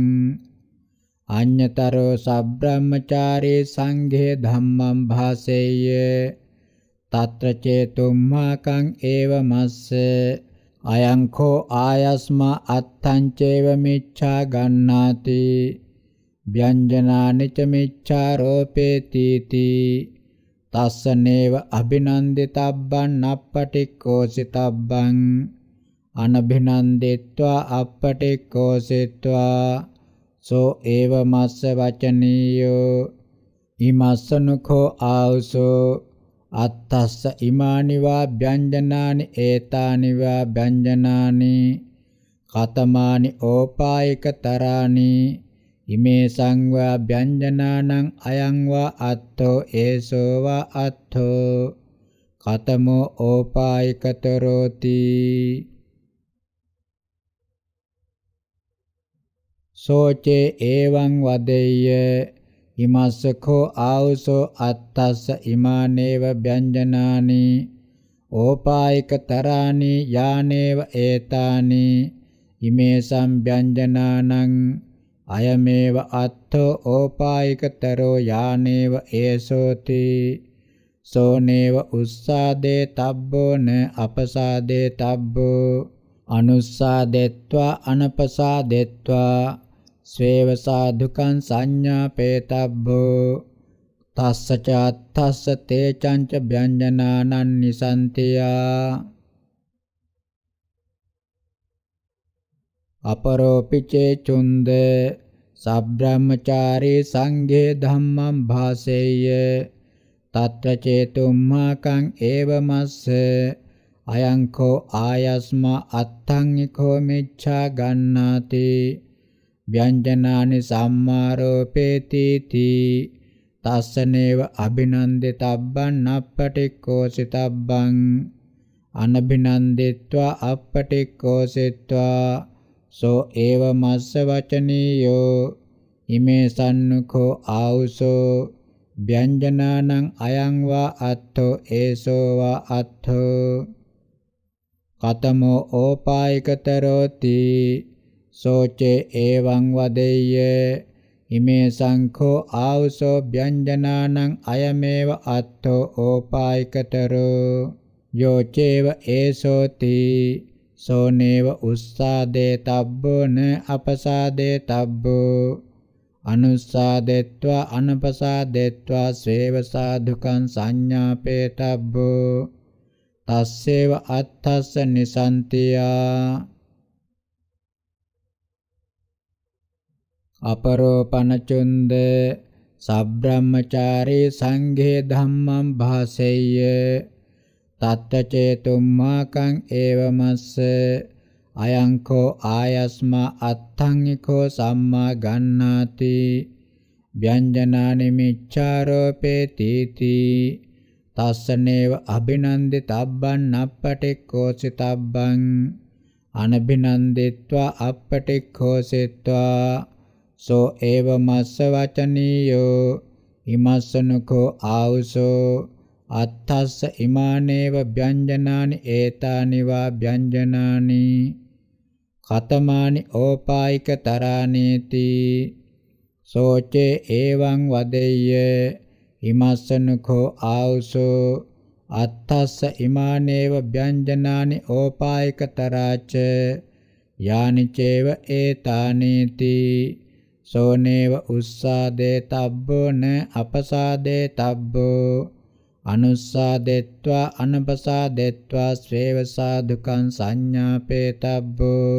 අඤ්‍යතරෝ සබ්‍රාහ්මචාරී සංඝේ ධම්මං භාසෙය්‍ය తత్ర చేතුම්මාකං ඒවමස්ස අයංකෝ ආයස්ම අත්තංචේව මිච්ඡා ගන්නාති ව්‍යංජනානිච මිච්ඡා රෝපේති තී තස්සනේව අභිනන්දිතබ්බං අප්පටික්කෝසිතබ්බං අනභිනන්දිත්වා අප්පටික්කෝසිත්වා සෝ ඒව මස්ස වචනීයෝ ඉමස්සනුඛෝ ආවසෝ අත්තස්ස ඉමානිවා ව්‍යංජනානි ඒතානිවා ව්‍යංජනානි කතමානි ඕපායකතරානි ඉමේ සංවා ව්‍යංජනානං අයං වා අත්තෝ ඒසෝ වා අත්තෝ කතමෝ ඕපායකතරෝති සෝචේ එවං වදෙය්‍ය ඉමස්සකෝ ආවුසෝ අත්තස්ස ඉමානේව ව්‍යංජනානි ඕපායිකතරානි යානේව ඒතානි ඉමේසම් ව්‍යංජනානං අයමේව අත්තෝ ඕපායිකතරෝ යානේව ඒසෝති සෝනේව උස්සාදේ තබ්බෝන අපසාදේ තබ්බෝ අනුස්සාදෙත්වා අනපසාදෙත්වා ස්වේව සාදුකං සංඥාපේතබ්බෝ තස්ස චාත්තස්ස තේ චංච ව්‍යඤ්ජනානං නිසන්තියා අපරෝපිචේ චුන්ද සබ්‍රාහ්මචාරී සංඝේ ධම්මං භාසෙය්‍ය තත්‍ර චේතුම්මාකං ඒවමස්ස අයං කෝ ආයස්මා අත්තං කෝ මිච්ඡා ගන්නාති ව්‍යංජනානි සම්මාරෝපේති තී තස්සනේව අභිනන්දිතබ්බං අපටික්කෝසිතබ්බං අනභිනන්දිත්වා අපටික්කෝසිත්වා සෝ ඒව මස්ස වචනීයෝ ඉමේ සම්නුඛෝ ආවුසෝ ව්‍යංජනානං අයං වා අත්ථෝ ඒසෝ වා අත්ථෝ කතමෝ ඕපායකතරෝති සෝචේ එවං වදෙය්‍ය ඉමේ සංඛෝ ආවසෝ ව්‍යංජනානං අයමේව අත්තෝ ඕපායිකතරෝ යෝචේව ඒසෝති සෝනේව උස්සාදේ තබ්බෝන අපසාදේ තබ්බෝ අනුස්සාදෙත්වා අනපසාදෙත්වා සේව සාධුකං සංඥාපේ තබ්බෝ තස්සේව අත්තස්ස නිසන්තියා අපරෝපනචුන්ද සබ්‍රාහ්මචාරී සංඝේ ධම්මං භාසෙය්‍ය තත්තචේතුම්මාකං ඒවමස්ස අයං කෝ ආයස්මා අත්ථංිකෝ සම්මා ගන්නාති ව්‍යංජනානි මිච්ඡාරෝපේ තීති තස්සනේව අභිනන්දි තබ්බං නප්පටික්ඛෝසිතබ්බං අනබිනන්දිත්වා අපටික්ඛෝසිත්වා සෝ ඒව මස්ස වචනීයෝ ඉමස්සනකෝ ආවුසෝ අත්තස්ස ඉමානේව ව්‍යංජනානි ඒතානි වා ව්‍යංජනානි කතමානි ඕපායික තරානේති සෝචේ ඒවං වදෙය්‍ය ඉමස්සනකෝ ආවුසෝ අත්තස්ස ඉමානේව ව්‍යංජනානි ඕපායකතරාච යානිචේව ඒතානීති සෝනේව උස්සාදේ තබ්බෝ න අපසාදේ තබ්බෝ අනුස්සාදෙත්වා අනපසාදෙත්වා ස්වේව සාදුකං සංඥාපේ තබ්බෝ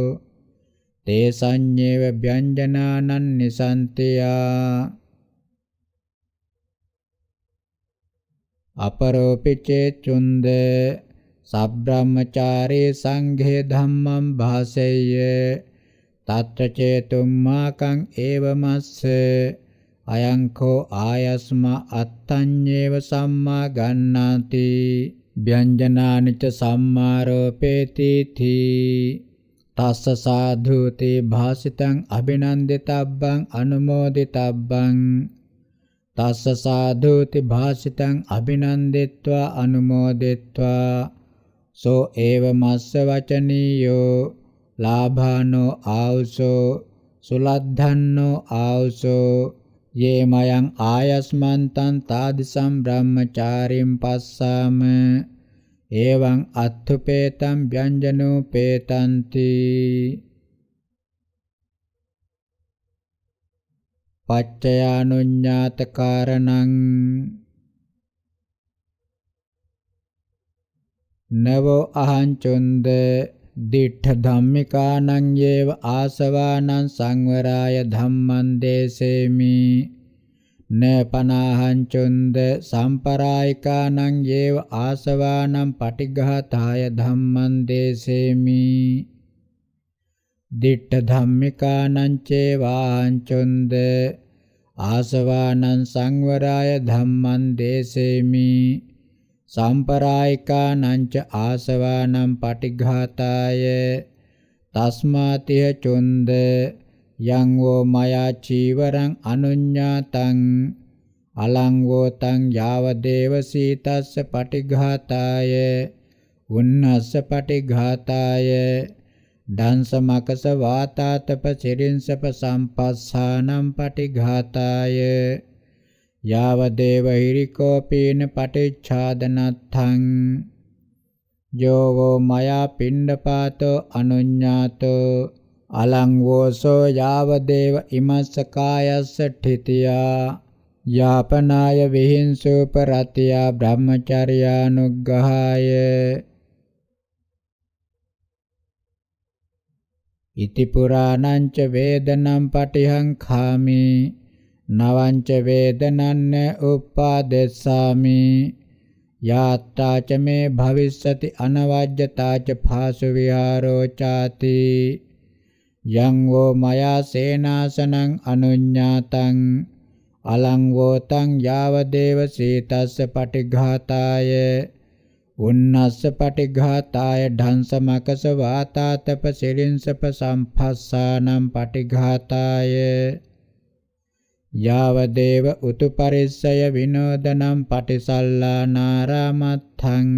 තේ සංඤේව ව්‍යංජනානං නිසන්තියා අපරෝපිචේ චුන්ද සබ්‍රාහ්මචාරේ සංඝේ ධම්මං භාසෙය්‍ය తత్ర చేతుమ్మాకං ఏవమස්ස අයංකෝ ආයස්ම අත්තඤ්ඤේව සම්මා ගන්නාති ව්‍යංජනානි ච සම්මාරෝපේති තී තස්ස සාධුති භාසිතං අභිනන්දිතබ්බං අනුමෝදිතබ්බං තස්ස සාධුති භාසිතං අභිනන්දිත්වා අනුමෝදිත්වා සෝ ඒව මස්ස වචනියෝ ලාභානෝ ආවුසෝ සුලද්ධන්නෝ ආවුසෝ යේ මයං ආයස්මන්තං තාදිසම් බ්‍රහ්මචාරින් පස්සාම එවං අත්ථපේතං ව්‍යංජනෝ පේතಂತಿ පච්චයානුඤ්ඤාත කාරණං නවෝ අහං චොන්ද දිඨ ධම්මිකානං යේව ආසවානං සංවරාය ධම්මං දේසේමි නපනාහං චුන්ද සම්පරායිකානං යේව ආසවානං පටිඝාතාය ධම්මං දේසේමි දිඨ ධම්මිකානං චේවාං චුන්ද ආසවානං සංවරාය ධම්මං දේසේමි සම්පරායිකානංච ආසවානම් පටිඝාතාය තස්මාතිය චොන්ද යං වෝ මයා චීවරං අනුඤ්ඤාතං අලං වෝ තං යාව දේවසීතස්ස පටිඝාතාය උන්නස්ස පටිඝාතාය දංසමකස වාතාතප සිරින්සප සම්පස්සානම් පටිඝාතාය යාවදේව හිරිකෝපේන පටිච්ඡාදනත්තං යෝගෝ මයා පිණ්ඩපාතෝ අනුඤ්ඤාතෝ අලං වෝසෝ යාවදේව ඉමස්ස කායස්ස ඨිතියා යාපනාය විහිංසූපරතියා බ්‍රහ්මචර්යානුග්ගහාය ඉති පුරාණං ච වේදනම් පටිහං खामि නවංච වේදනන්න උප්පාදෙස්සාමි යාත්‍රාච මේ භවිස්සති අනවජ්‍යතාච භාසු විහාරෝ ചാති යං වෝ මයා සේනාසනං අනුඤ්ඤාතං අලං වෝ තං යාව දේව සීතස්ස පටිඝාතාය උන්නස්ස පටිඝාතාය ධංසමකස වාතාතප සිරින්සප සම්පස්සානම් පටිඝාතාය යාවදේව උතුපරිස්සය විනෝදනම් පටිසල්ලානාරාමත්ථං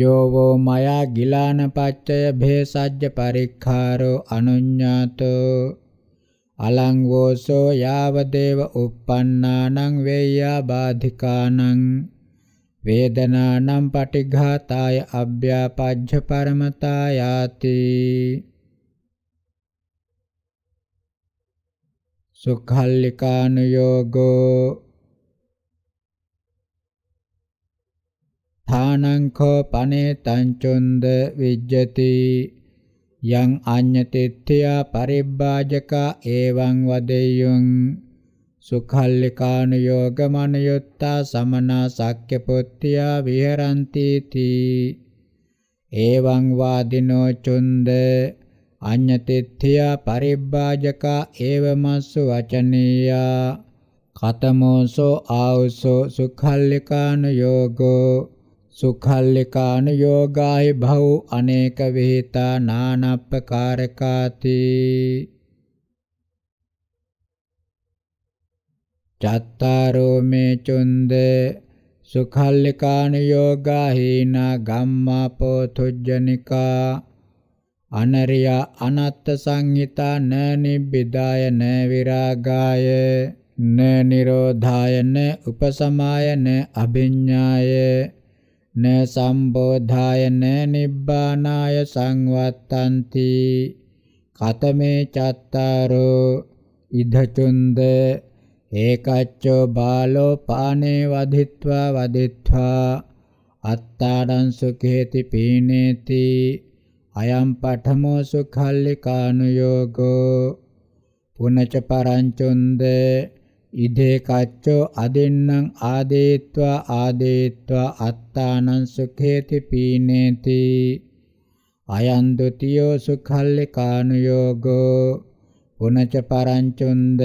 යෝවෝ මයා ගිලාන පච්චය භේසජ්‍ය පරික්ඛාරෝ අනුඤ්ඤාතෝ අලං වෝසෝ යාවදේව uppannānaං වේය්‍යා බාධිකානං වේදනානම් පටිඝාතාය අභ්‍යාපජ්ජ පරමතා යාති සුඛල්ලිකානුയോഗෝ ථානංඛෝ පනේතං චොන්ද විජ්ජති යං අඤ්ඤතිත්‍ත්‍යා පරිබ්බාජකා එවං වදෙය්‍යං සුඛල්ලිකානුയോഗමනයොත්තා සමනා සක්්‍ය පුත්‍ත්‍යා විහරಂತಿ තී එවං වාදිනෝ චොන්ද අඤ්ඤතෙත්ථයා පරිබ්බාජකා ඒවමස්ස වචනීයා කතමෝසෝ ආවසෝ සුඛල්ලිකාන යෝගෝ සුඛල්ලිකාන යෝගාය භව අනේක විහිතා නානප්පකාරකාති චත්තාරෝ මේ චුන්ද සුඛල්ලිකාන යෝගා හීන ගම්මාපෝ තුජ්ජනිකා අනරියා අනත්ත සංහිතා න නිබ්බිදාය න විරාගාය න නිරෝධාය න උපසමාය න අභිඤ්ඤාය න සම්බෝධාය න නිබ්බානාය සංවත්තಂತಿ කතමේ චත්තාරෝ ඉදචුන්ද ඒකච්චෝ බාලෝ පානේ වදිත්වා වදිත්වා අත්තානං සුඛේති පීනේති අයම් පඨමෝ සුඛල්ලිකානුയോഗෝ පුනච පරංචොන්ද ඉදේ කච්චෝ අදින්නම් ආදේත්වා ආදේත්වා අත්තානං සුඛේති පීනේති අයං ဒ ුතියෝ සුඛල්ලිකානුയോഗෝ පුනච පරංචොන්ද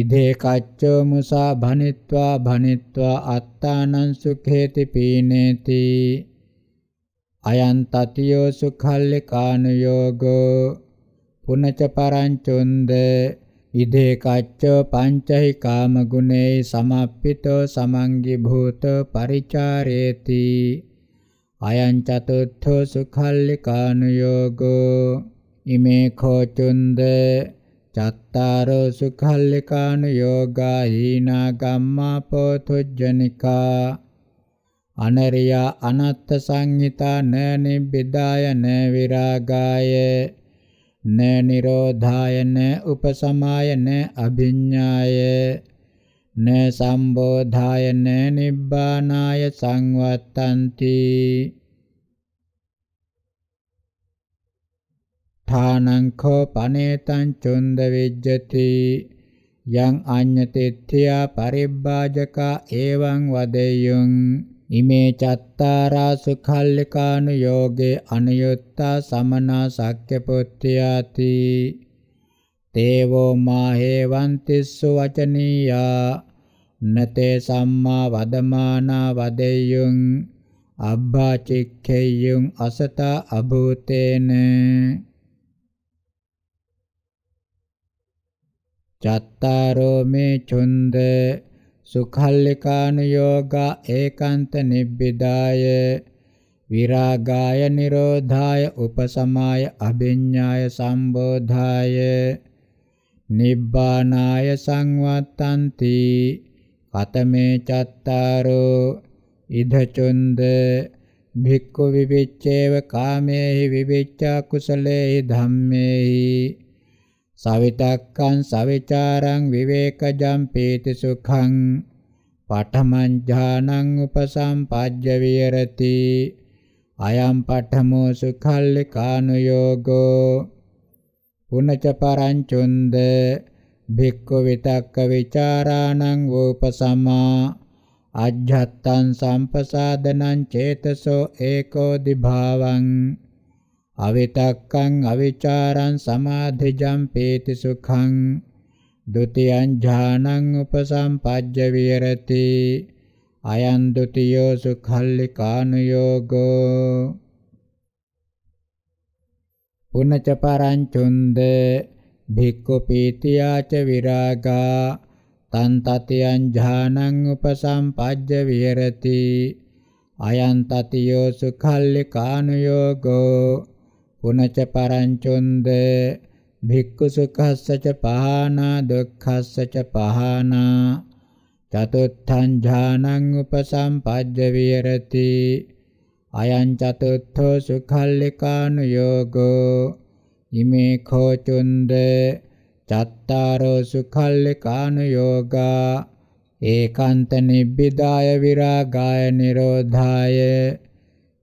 ඉදේ කච්චෝ මුසා භනිත්වා භනිත්වා අත්තානං සුඛේති පීනේති අයං තතියෝ සුඛල්ලි කානුയോഗෝ පුනච පරංචුන්ද ඉදේ කච්චෝ පංචහි කාම ගුණේ සමප්පිතෝ සමංගි භූත පරිචාරේති අයං චතුත්ථෝ සුඛල්ලි කානුയോഗෝ ඉමේ කෝචුන්ද චත්තාරෝ සුඛල්ලිකානු යෝගා හීනා ගම්මා පොතුජ්ජනිකා අනරියා අනත්ත සංහිතා න නිබ්බිදාය න විරාගාය න නිරෝධාය න උපසමාය න අභිඤ්ඤාය න සම්බෝධාය න නිබ්බානාය සංවත්තಂತಿ ථානං කෝ පනේතං චොන්ද විජ්ජති යං අඤ්ඤතිත්‍ත්‍යා පරිබ්බාජකා එවං වදෙය්‍යං ඉමේ චත්තාරා සුඛල්ලිකානු යෝගේ අනුයුත්තා සමනා සක්්‍ය පුත්‍යාති තේවෝ මාහේවන්තිස්සු වචනීයා නතේ සම්මා වදමානා වදෙය්‍යුං අබ්බාචික්ඛෙය්‍යුං අසතා අභූතේන චත්තාරෝ මේ චුන්දේ සුඛල්ලිකානුയോഗා ඒකාන්ත නිබ්බිදාය විරාගාය නිරෝධාය උපසමාය අභිඤ්ඤාය සම්බෝධාය නිබ්බානාය සංවත්තන්ති අතමේ චත්තාරෝ ඉදචුන්ද භික්ඛු විවිච්ඡේව කාමේහි විවිච්ඡා කුසලේහි ධම්මේහි සවිතක්කං සවිචාරං විවේකජං පීති සුඛං පඨමං ඥානං උපසම්පජ්ජ විහෙරති අයම් පඨමෝ සුඛල්ලිකානු යෝගෝ පුනච පරංචුන්ද භික්ඛු විතක්ක විචාරාණං වූපසමා අජ්ජත්තං සම්පසාදනං චේතසෝ ඒකෝ දිභාවං අවිතක්කං අවිචාරං සමාධිජං පේති සුඛං ဒ ුතියං ඥානං උපසම්පජ්ජ විරති අයං ဒ ුතියෝ සුඛල්ලිකානුയോഗෝ පුනච පරං චුන්ද භික්ඛු පීතියාච විරාගා තන් තතියං ඥානං උපසම්පජ්ජ විහෙරති අයං තතියෝ සුඛල්ලිකානුയോഗෝ පුනච පරංචොන්ද භික්ඛු සුඛස්සච පහනා දුක්ඛස්සච පහනා චතුත්ථං ඥානං උපසම්පජ්ජ විහෙරති අයං චතුත්ථෝ සුඛල්ලිකානුയോഗෝ ඉමේ කෝචුන්ද චත්තාරෝ සුඛල්ලිකානුയോഗා ඒකාන්ත නිබ්බිදාය විරාගාය නිරෝධාය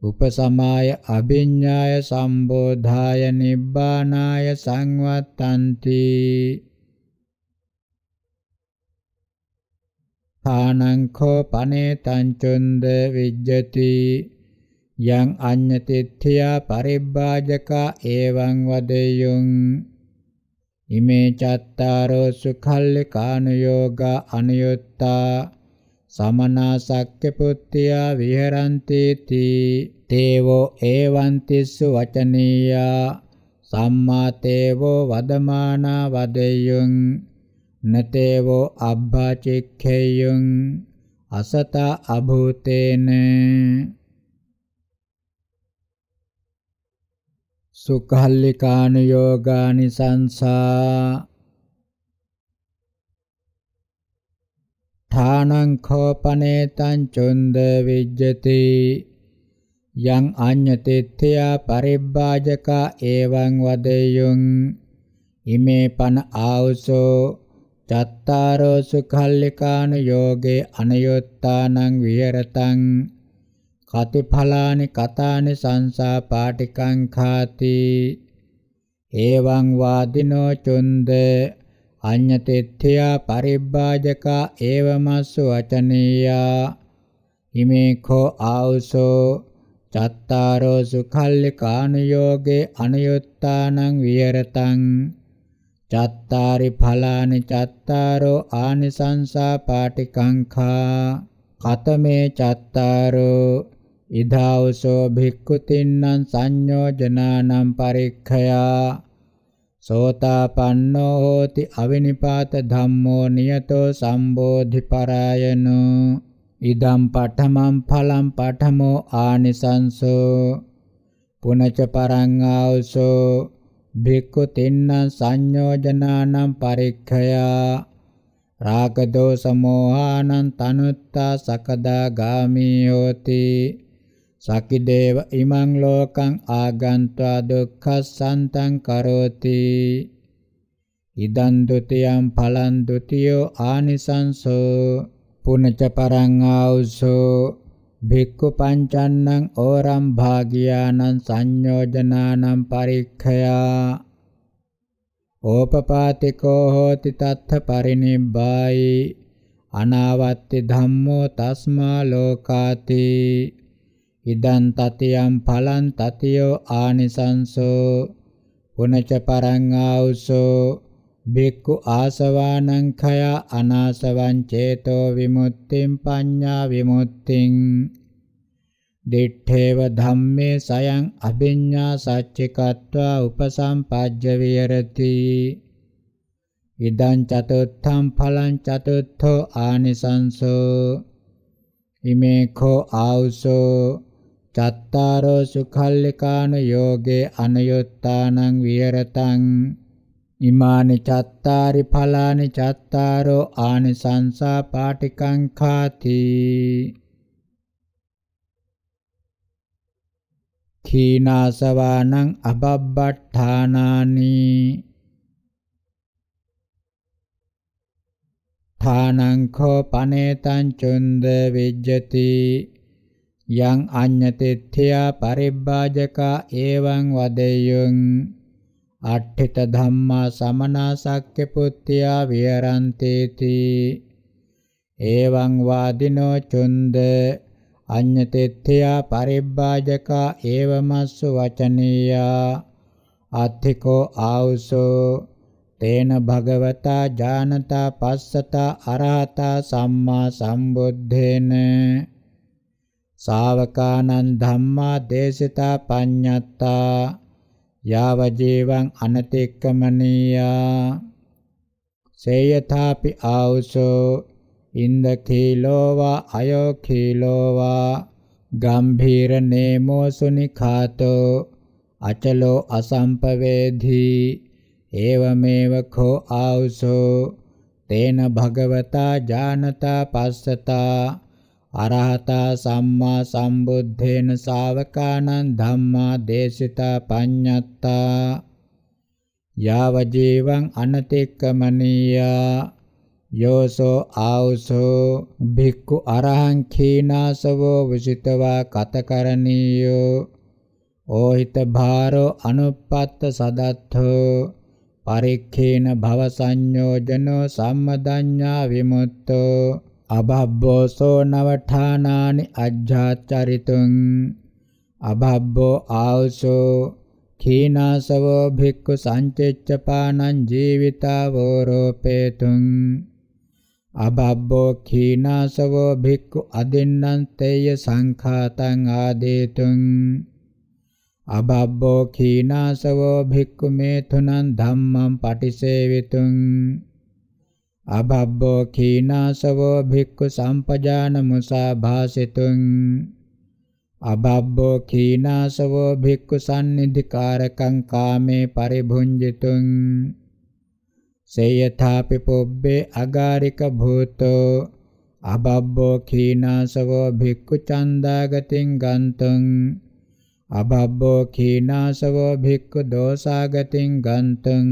උපසමාය අභිඤ්ඤාය සම්බෝධාය නිබ්බානාය සංවත්තන්ති පානං කෝ පනේතං චුන්ද විජ්ජති යං අඤ්ඤතිත්‍ත්‍යා පරිබ්බාජකා එවං වදෙයුං ඉමේ චත්තාරෝ සුඛල්ලි කානුയോഗා අනුයුත්තා සමනාසක්්‍ය පුත්තියා විහරන්ති තී තේවෝ එවං තිස්සු වචනීයා සම්මා තේවෝ වදමානා වදෙය්‍යං නතේවෝ අබ්බාචික්ඛේයං අසතා අභූතේන සුඛල්ලිකානු යෝගානි සංසා ථානං කෝපනේතං චුන්ද විජ්ජති යං අඤ්ඤතෙත්ත්‍යා පරිබ්බාජකා එවං වදෙයුං ඉමේ පන ආවසෝ චත්තාරෝ සුඛල්ලිකාන යෝගේ අනයොත්තානං විහෙරතං කතිඵලානි කතානි සංසා පාටිකං ખાති එවං වාදිනෝ චුන්ද අඤ්ඤතෙත්ත්‍යා පරිබ්බාජකා ඒවමස්සු වචනීයා ඉමේඛෝ ආවුසෝ චත්තාරෝ සුඛල්ලිකානුയോഗේ අනුයුත්තානං විහෙරතං චත්තාරි ඵලානි චත්තාරෝ ආනිසංසා පාටිකංඛා කතමේ චත්තාරෝ ඉදාවසෝ භික්ඛු තින්නම් සංයෝජනානම් පරික්ඛයා සෝතාපන්නෝ හෝති අවිනිපාත ධම්මෝ නියතෝ සම්බෝධි පරායනෝ ඉදම් පඨමම් ඵලම් පඨමෝ ආනිසංසෝ පුනච පරං ආවසෝ භික්ඛු තින්න සංයෝජනානම් පරික්ඛයා රාග දෝෂ මොහානං තනුත්තා සකදා ගාමී හෝති සකිදේව ඉමං ලෝකං ආගන්त्वा දුක්ඛසන්තං කරෝති ඉදං ဒ ුතියං පලං ဒ ුතියෝ ආනිසංසෝ පුනච පරං ආඋසෝ භික්ඛු පංචන්නං ඕරම් භාගියානං සංයෝජනානං පරික්ඛයා ඕපපාතිකෝ හෝති තත්ථ පරිනිබ්බායි අනාවත්ති ධම්මෝ තස්මා ලෝකාති ඉදං තතියම් පලං තතියෝ ආනිසංසෝ පුනච පරං ආඋසෝ බික්කු ආසවානං khය අනාසවං චේතෝ විමුක්තිං පඤ්ඤා විමුක්තිං දිඨේව ධම්මේ සයං අභිඤ්ඤා සච්චිකत्वा උපසම්පජ්ජ විහෙරති ඉදං චතුත්ථං ඵලං චතුත්ථෝ ආනිසංසෝ ඉමේ කෝ ආවුසෝ චත්තාරෝ සුඛල්ලිකාන යෝගේ අනයොත්තානං විහෙරතං ඉමානි චත්තාරි ඵලානි චත්තාරෝ ආනිසංසා පාටිකං ඛාති කීනාසවානං අබබ්බට්ඨානානි ථානං කෝ පනේතං චුන්ද විජ්ජති යං අඤ්ඤතිත්ථයා පරිබ්බාජකා එවං වදෙය්‍යං අට්ඨිත ධම්මා සමනාසක්්‍ය පුත්‍ත්‍යා විහරන්තේති එවං වාදිනෝ චුන්ද අඤ්ඤතිත්ථයා පරිබ්බාජකා එවමස්ස වචනීයා අත්ථිකෝ ආවුසෝ තේන භගවතා ජානතා පස්සතා අරහතා සම්මා සම්බුද්ධේන ශාවකානං ධම්මා දේශිතා පඤ්ඤත්තා යාව ජීවං අනතික්කමනීයා සේයථාපි ආවුසෝ ඉන්ද කීලෝ වා අයෝ කීලෝ වා ගම්භීර නේමෝ සුනිඛාතෝ අචලෝ අසම්පවේධී ඒවමේව කෝ ආවුසෝ තේන භගවතා ජානතා පස්සතා අරහතා සම්මා සම්බුද්ධේන ශාවකානං ධම්මා දේශිතා පඤ්ඤත්තා යාව ජීවං අනතික්කමනීයා යෝසෝ ආවසෝ භික්ඛු අරහං කීනාසවෝ විසිතවා කතකරණීයෝ ඕහිත භාරෝ අනුපත්ත සදත්තෝ පරික්ඛේන භව සංයෝජනෝ සම්මදඤ්ඤා විමුක්තෝ අභබ්බෝසෝ නවඨානානි අජ්ජාචරිතුං අභබ්බෝ ආවසෝ කීනාසවෝ භික්ඛු සංචෙච්ඡපානං ජීවිතාවෝ රෝපේතුං අභබ්බෝ කීනාසවෝ භික්ඛු අදින්නං තේය සංඛාතං ආදේතුං අභබ්බෝ කීනාසවෝ භික්ඛු මේතුනං ධම්මං පටිසේවිතුං අබබ්බෝ කීනාසවෝ භික්ඛු සම්පජාන මුසා භාසිතුං අබබ්බෝ කීනාසවෝ භික්ඛු සම්නිධිකාරකං කාමේ පරිභුංජිතුං සේයථාපි පොබ්බේ අගාരിക භූතෝ අබබ්බෝ කීනාසවෝ භික්ඛු චන්දාගතින් ගන්තුං අබබ්බෝ කීනාසවෝ භික්ඛු දෝසාගතින් ගන්තුං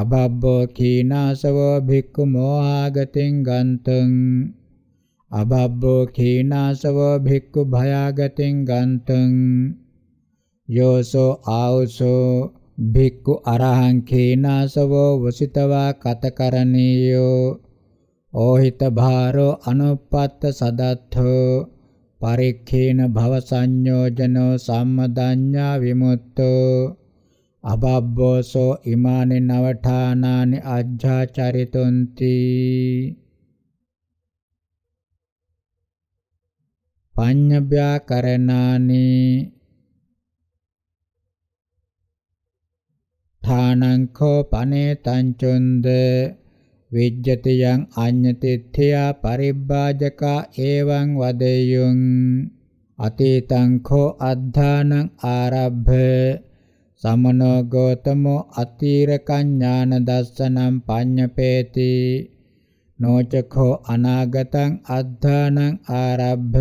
අබබ්බෝ කීනාසවෝ භික්ඛු මොආගතින් ගන්තං අබබ්බෝ කීනාසවෝ භික්ඛු භයාගතින් ගන්තං යෝසෝ ආවසෝ භික්ඛු අරහං කීනාසවෝ වසිතවා කතකරණීයෝ ඕහිත භාරෝ අනුපත්ත සදත්තෝ පරික්ඛේන භව සංයෝජනෝ සම්මදඤ්ඤා විමුක්තෝ අබබ්බෝසෝ ඉමානි නවඨානානි අජ්ජාචරිතුන්ති පඤ්ඤව්‍යාකරණානි ථානංකෝ පනේතං චොන්ද විජ්ජති යං අඤ්ඤතිත්ථයා පරිබ්බාජකා එවං වදෙය්‍යං අතීතං කෝ අද්ධානං ආරබ්භ සමනෝ ගෝතමෝ අතිරකඥාන දස්සනම් පඤ්ඤපේති නොචඛෝ අනාගතං අද්ධානං ආරබ්බ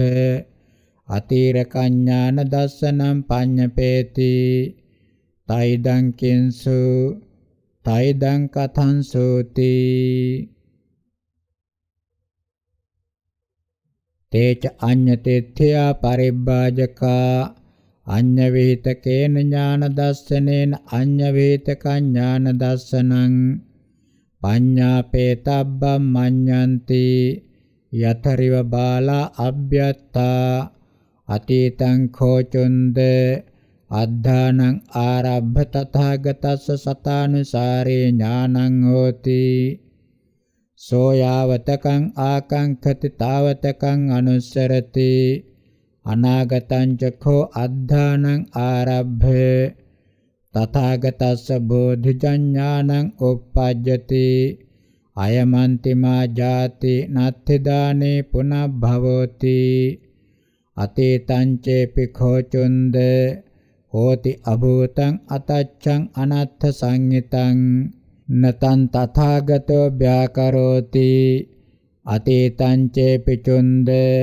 අතිරකඥාන දස්සනම් පඤ්ඤපේති තයිදං කින්සු තයිදං කතං සෝති තේච අඤ්ඤ තෙත්ථයා පරිබ්බාජකා අඤ්ඤවේතකේන ඥාන දස්සනේන අඤ්ඤවේතකඥාන දස්සනං පඤ්ඤාපේතබ්බම් මඤ්ඤන්ති යතරිව බාලා අබ්යත්තා අතීතං khෝචුන්ද අද්ධානං ආරබ්බ තථාගතස්ස සතානුසාරේ ඥානං හෝති සෝයාවතකං ආකංකති තාවතකං අනුස්සරති අනාගතං චඛෝ අද්ධානං ආරබ්භේ තථාගතස්ස බෝධිඥානං uppajjati අයමන්තිමා ජාති නත්ථි දානේ පුනබ්භවෝති අතේතං චේපි khocchund හෝති අභූතං අතච්ඡං අනත්ථ සංහිතං නතං තථාගතෝ ව්‍යාකරෝති අතේතං චේපි චුන්දේ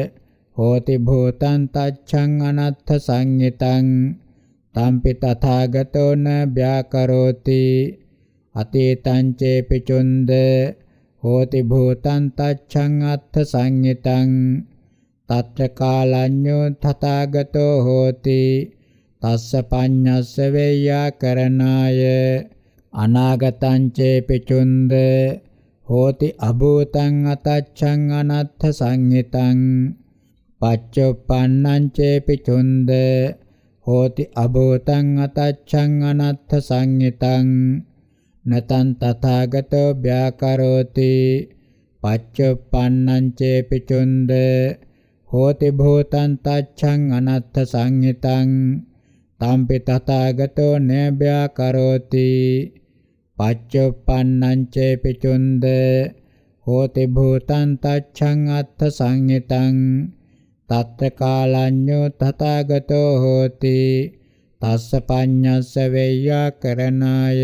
හෝති භූතං තච්ඡං අනත්ථ සංයතං තම්පි තථාගතෝ න ව්‍යාකරෝති අතීතං චේපි චුන්ද හෝති භූතං තච්ඡං අත්ථ සංයතං තත්ත්‍ය කාලඤ්ඤෝ තථාගතෝ හෝති තස්ස පඤ්ඤස්ස වේයාකරණාය අනාගතං චේපි චුන්ද හෝති අභූතං අතච්ඡං අනත්ථ සංයතං පච්චොප්පන්නං චේපි චුන්ද හෝති අභූතං අතච්ඡං අනත්ථ සංයතං නතං තථාගතෝ ව්‍යාකරෝති පච්චුප්පන්නං චේපි චුන්ද හෝති භූතං තච්ඡං අනත්ථ සංයතං තම්පි තථාගතෝ න ව්‍යාකරෝති පච්චුප්පන්නං චේපි චුන්ද හෝති භූතං තච්ඡං අත්ථ සංයතං තත්ත කාලඤ්ඤෝ තථාගතෝ හෝති තස්ස පඤ්ඤස්ස වෙය්‍යා කරණාය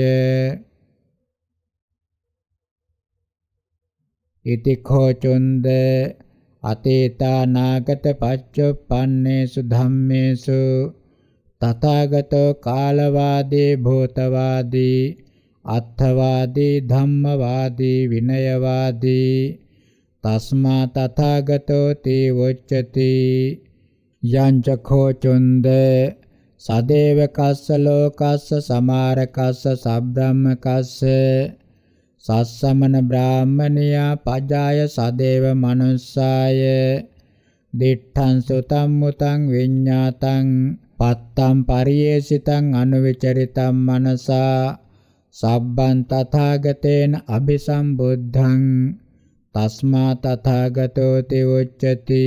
ඉති කෝචුන්ද අතීතානාගත පච්චුප්පන්නේසු ධම්මේසු තථාගතෝ කාලවාදී භූතවාදී අත්ථවාදී ධම්මවාදී විනයවාදී තස්මා තථාගතෝ තී වොච්චති යං චඛෝ චුන්ද සදේව කස්ස ලෝකස්ස සමාර කස්ස සබ්‍රාහ්ම කස්ස සස්සමන බ්‍රාහ්මනියා පජාය සදේව මනුස්සාය දිඨං සුතං මුතං විඤ්ඤාතං පත්තං පරියේසිතං අනුවිචරිතං මනසා සබ්බං තථාගතේන අபிසම්බුද්ධං තස්මා තථාගතෝ තේ උච්චති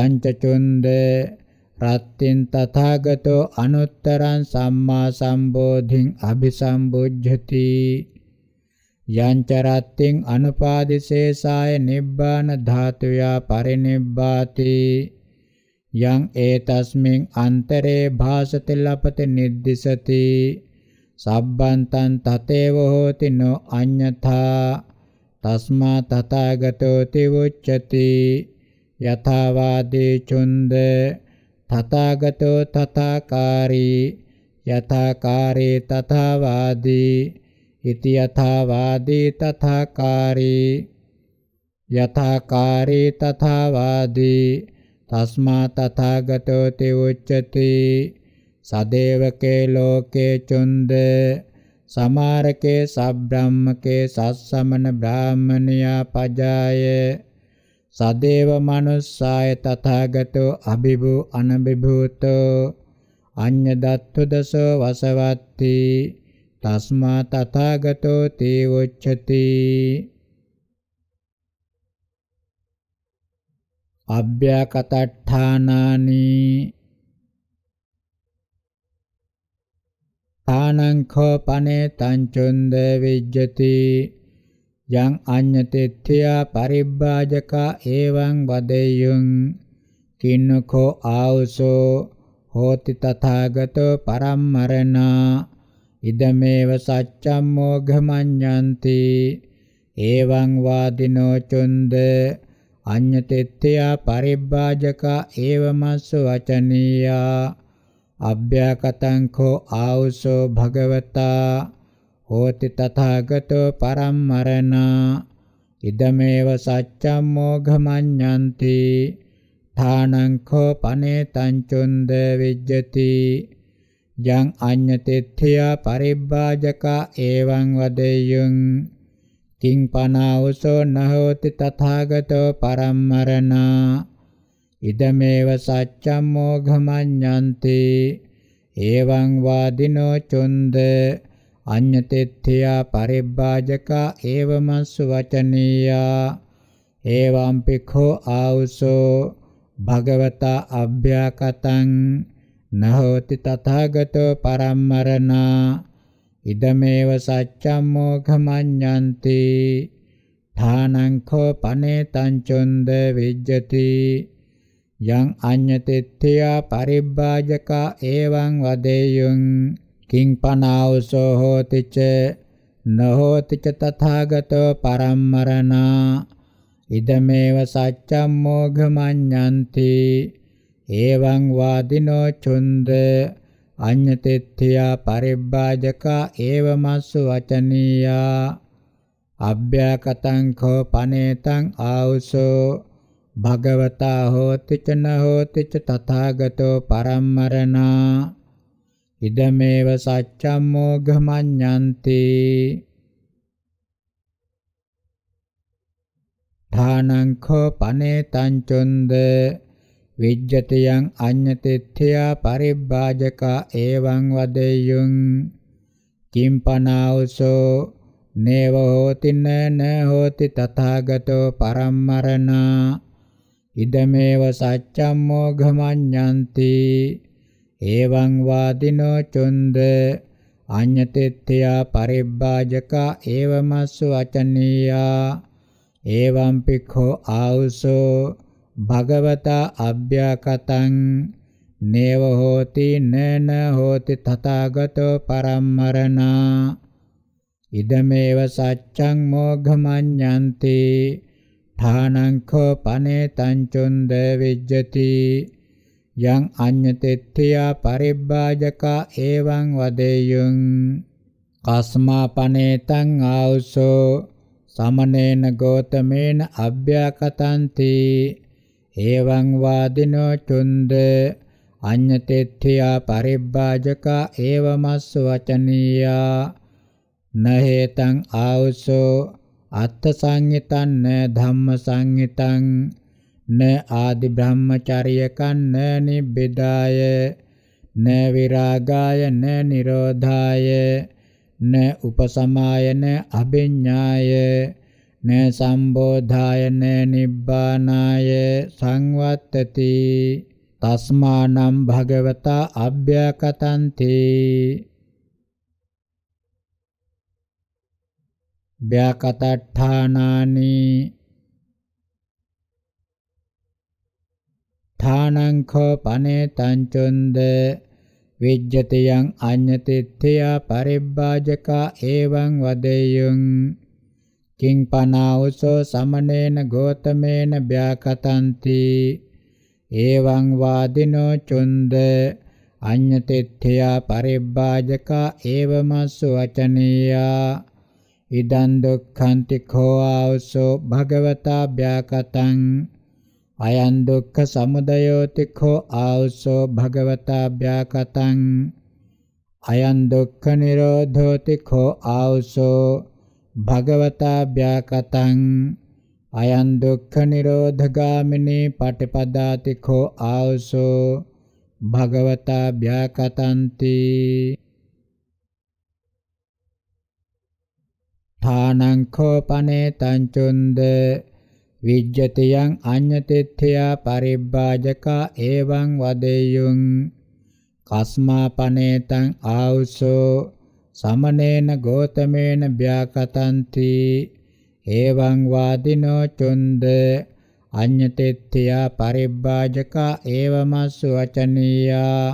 යංච චුන්ද රත්තින් තථාගතෝ අනුත්තරං සම්මා සම්බෝධින් අபிසම්බුද්ධති යංච රත්තින් අනුපාදිශේසාය නිබ්බාන ධාතුයා පරිනිබ්බාති යං ඒතස්මින් අන්තරේ භාසති ලපති නිද්දිසති සබ්බන්තං තතේව හෝති නො අඤ්ඤතා තස්මා තථාගතෝ තිවුච්චති යථාවාදී චුන්ද තථාගතෝ තථාකාරී යථාකාරේ තථාවාදී ඉති යථාවාදී තථාකාරී යථාකාරේ තථාවාදී තස්මා තථාගතෝ තිවුච්චති සදේවකේ ලෝකේ චුන්ද සමාරකේ සබ්‍රාහ්මකේ සස්සමන බ්‍රාහ්මණයා පජාය සදේව මනුස්සාය තථාගතෝ අභිභූ අනභිභූතෝ අඤ්ඤ දත්තු දසෝ වසවත්ති තස්මා තථාගතෝ තේ උච්චති අභ්‍යකටඨානානි ආනංඛෝපනේ තංචුන්ද විජ්ජති යං අඤ්ඤතෙත්ත්‍යා පරිබ්බාජකා එවං වදෙය්‍යං කින්නකෝ ආවසෝ හෝති තථාගතෝ පරම්මරණා ඉදමේව සච්ඡම් මොඝමඤ්ඤන්ති එවං වාදිනෝ චුන්ද අඤ්ඤතෙත්ත්‍යා පරිබ්බාජකා එවමස්ස වචනීයා අභ්‍යකතං කෝ ආවුසෝ භගවතා හෝති තථාගතෝ පරම්මරණ ඉදමේව සච්ඡම් මොඝමඤ්ඤන්ති ථානං කෝ පනේතං චුන්ද විජ්ජති යං අඤ්ඤතෙත්ථියා පරිබ්බාජකා එවං වදෙය්‍යං කිං පනාවසෝ නහෝති තථාගතෝ පරම්මරණා ඉදමේව සච්ඡම් මොඝමඤ්ඤන්ති එවං වාදිනෝ චොන්ද අඤ්ඤතෙත්ත්‍යා පරිබ්බාජකා ඒවමස්සු වචනීයා එවං පිඛෝ ආවුසෝ භගවතා අභ්‍යාකතං නහෝති තථාගතෝ පරම්මරණා ඉදමේව සච්ඡම් මොඝමඤ්ඤන්ති ථානං කෝ පනේතං චොන්ද විජ්ජති යං අඤ්ඤතෙත්ත්‍යා පරිබ්බාජකා එවං වදේයං කිං පනාවසෝ හෝති ච නහෝති ච තථාගතෝ පරම්මරණා ඉදමේව සච්ඡම් මොඝමඤ්ඤන්ති එවං වාදිනෝ චුන්ද අඤ්ඤතෙත්ත්‍යා පරිබ්බාජකා එවමස්සු වචනීයා අභ්‍යකතං කෝ පනේතං ආවසෝ භගවතා හෝති ච න හෝති ච තථාගතෝ පරම්මරණා ඉදමේව සච්ඡම් මොඝමඤ්ඤන්ති ථානං කෝ පනේතං චොන්ද විජ්ජතයන් අඤ්ඤතෙත්ථයා පරිබ්බාජකා එවං වදෙය්‍යං කිම්පනාවසෝ නේව හෝති න හෝති තථාගතෝ පරම්මරණා ඉදමේව සච්ඡම්මෝ ඝමඤ්ඤන්ති එවං වාදිනෝ චොන්ද අඤ්ඤතෙත්ත්‍යා පරිබ්බාජකා එවමස්ස වචනීයා එවං පිඛෝ ආවුසෝ භගවතා අභ්‍යකතං නේව හෝති නන හෝති තථාගතෝ පරම්මරණා ඉදමේව සච්ඡං මොඝමඤ්ඤන්ති ඨානංඛෝ පනේතං චොන්ද විජ්ජති යං අඤ්ඤතෙත්ත්‍යා පරිබ්බාජකා එවං වදේයං කස්මා පනේතං ආවුසෝ සමනේන ගෝතමේන අභ්‍යකතන්ති එවං වාදිනෝ චොන්ද අඤ්ඤතෙත්ත්‍යා පරිබ්බාජකා එවමස්ස වචනීයා නහේතං ආවුසෝ අත්ථ සංයතං න ධම්ම සංයතං න ආදි බ්‍රහ්මචර්යකං න නිබ්බිදාය න විරාගාය න නිරෝධාය න උපසමාය න අභිඤ්ඤාය න සම්බෝධාය න නිබ්බානාය සංවත්තති තස්මානම් භගවතා අභ්‍යකතන්ති ව්‍යාකතට්ඨානානි ථානංඛෝ පනේ තංචොන්ද විජ්ජතයන් අඤ්ඤතිත්‍යා පරිබ්බාජකා එවං වදෙයුං කිං පනාවසෝ සමනේන ගෝතමේන ව්‍යාකතಂತಿ එවං වාදිනෝ චොන්ද අඤ්ඤතිත්‍යා පරිබ්බාජකා එවමස්ස වචනීයා ඉදං දුක්ඛන්ති කෝ ආවසෝ භගවතා ව්‍යාකතං අයං දුක්ඛ සමුදයෝති කෝ ආවසෝ භගවතා ව්‍යාකතං අයං දුක්ඛ නිරෝධෝති කෝ ආවසෝ භගවතා ව්‍යාකතං අයං දුක්ඛ නිරෝධගාමිනී පටිපදාති කෝ ආවසෝ භගවතා ව්‍යාකතන්ති ථානංඛෝපනේ තංචුන්ද විජ්ජතියං අඤ්ඤතිත්ථයා පරිබ්බාජකා එවං වදෙය්‍යුං කස්මාපනේතං ආවුසෝ සමනේන ගෝතමේන ව්‍යාකතಂತಿ එවං වාදිනෝ චුන්ද අඤ්ඤතිත්ථයා පරිබ්බාජකා එවමස්සු වචනීයා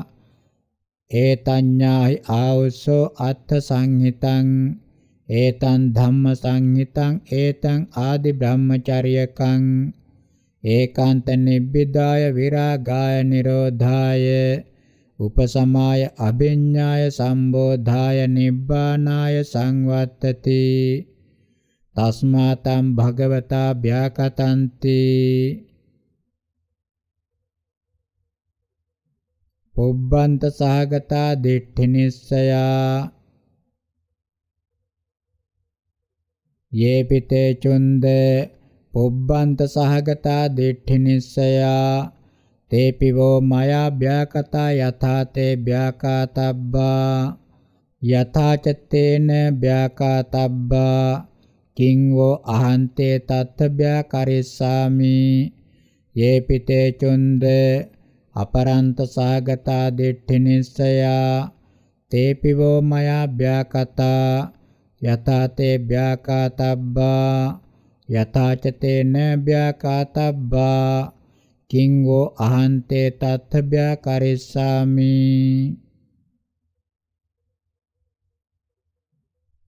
ඒතඤ්ඤාහි ආවුසෝ අත්ථ සංහිතං ඒතං ධම්ම සංහිතං ඒතං ආදි බ්‍රහ්මචර්යකං ඒකාන්ත නිබ්බිදාය විරාගාය නිරෝධාය උපසමාය අභිඤ්ඤාය සම්බෝධාය නිබ්බානාය සංවත්තති තස්මාතම් භගවතා භ්‍යාකතන්ති පුබ්බන්ත සහගතා දිට්ඨි නිස්සයා යේ පිතේ චුන්ද පුබ්බන්ත සහගතා දිට්ඨි නිස්සයා තේපි වෝ මයා භ්‍යාකතා යථා තේ භ්‍යාකාතබ්බා යථා චත්තේන භ්‍යාකාතබ්බා කිං වෝ අහන්තේ තත්ත භ්‍යාකරිස්සාමි යේ පිතේ චුන්ද අපරන්ත සහගතා දිට්ඨි නිස්සයා තේපි වෝ මයා භ්‍යාකතා යතාතේ ව්‍යාකාතබ්බා යතාචතේන ව්‍යාකාතබ්බා කිංගෝ අහන්තේ තත්ථභ්‍යා කරිස්සාමි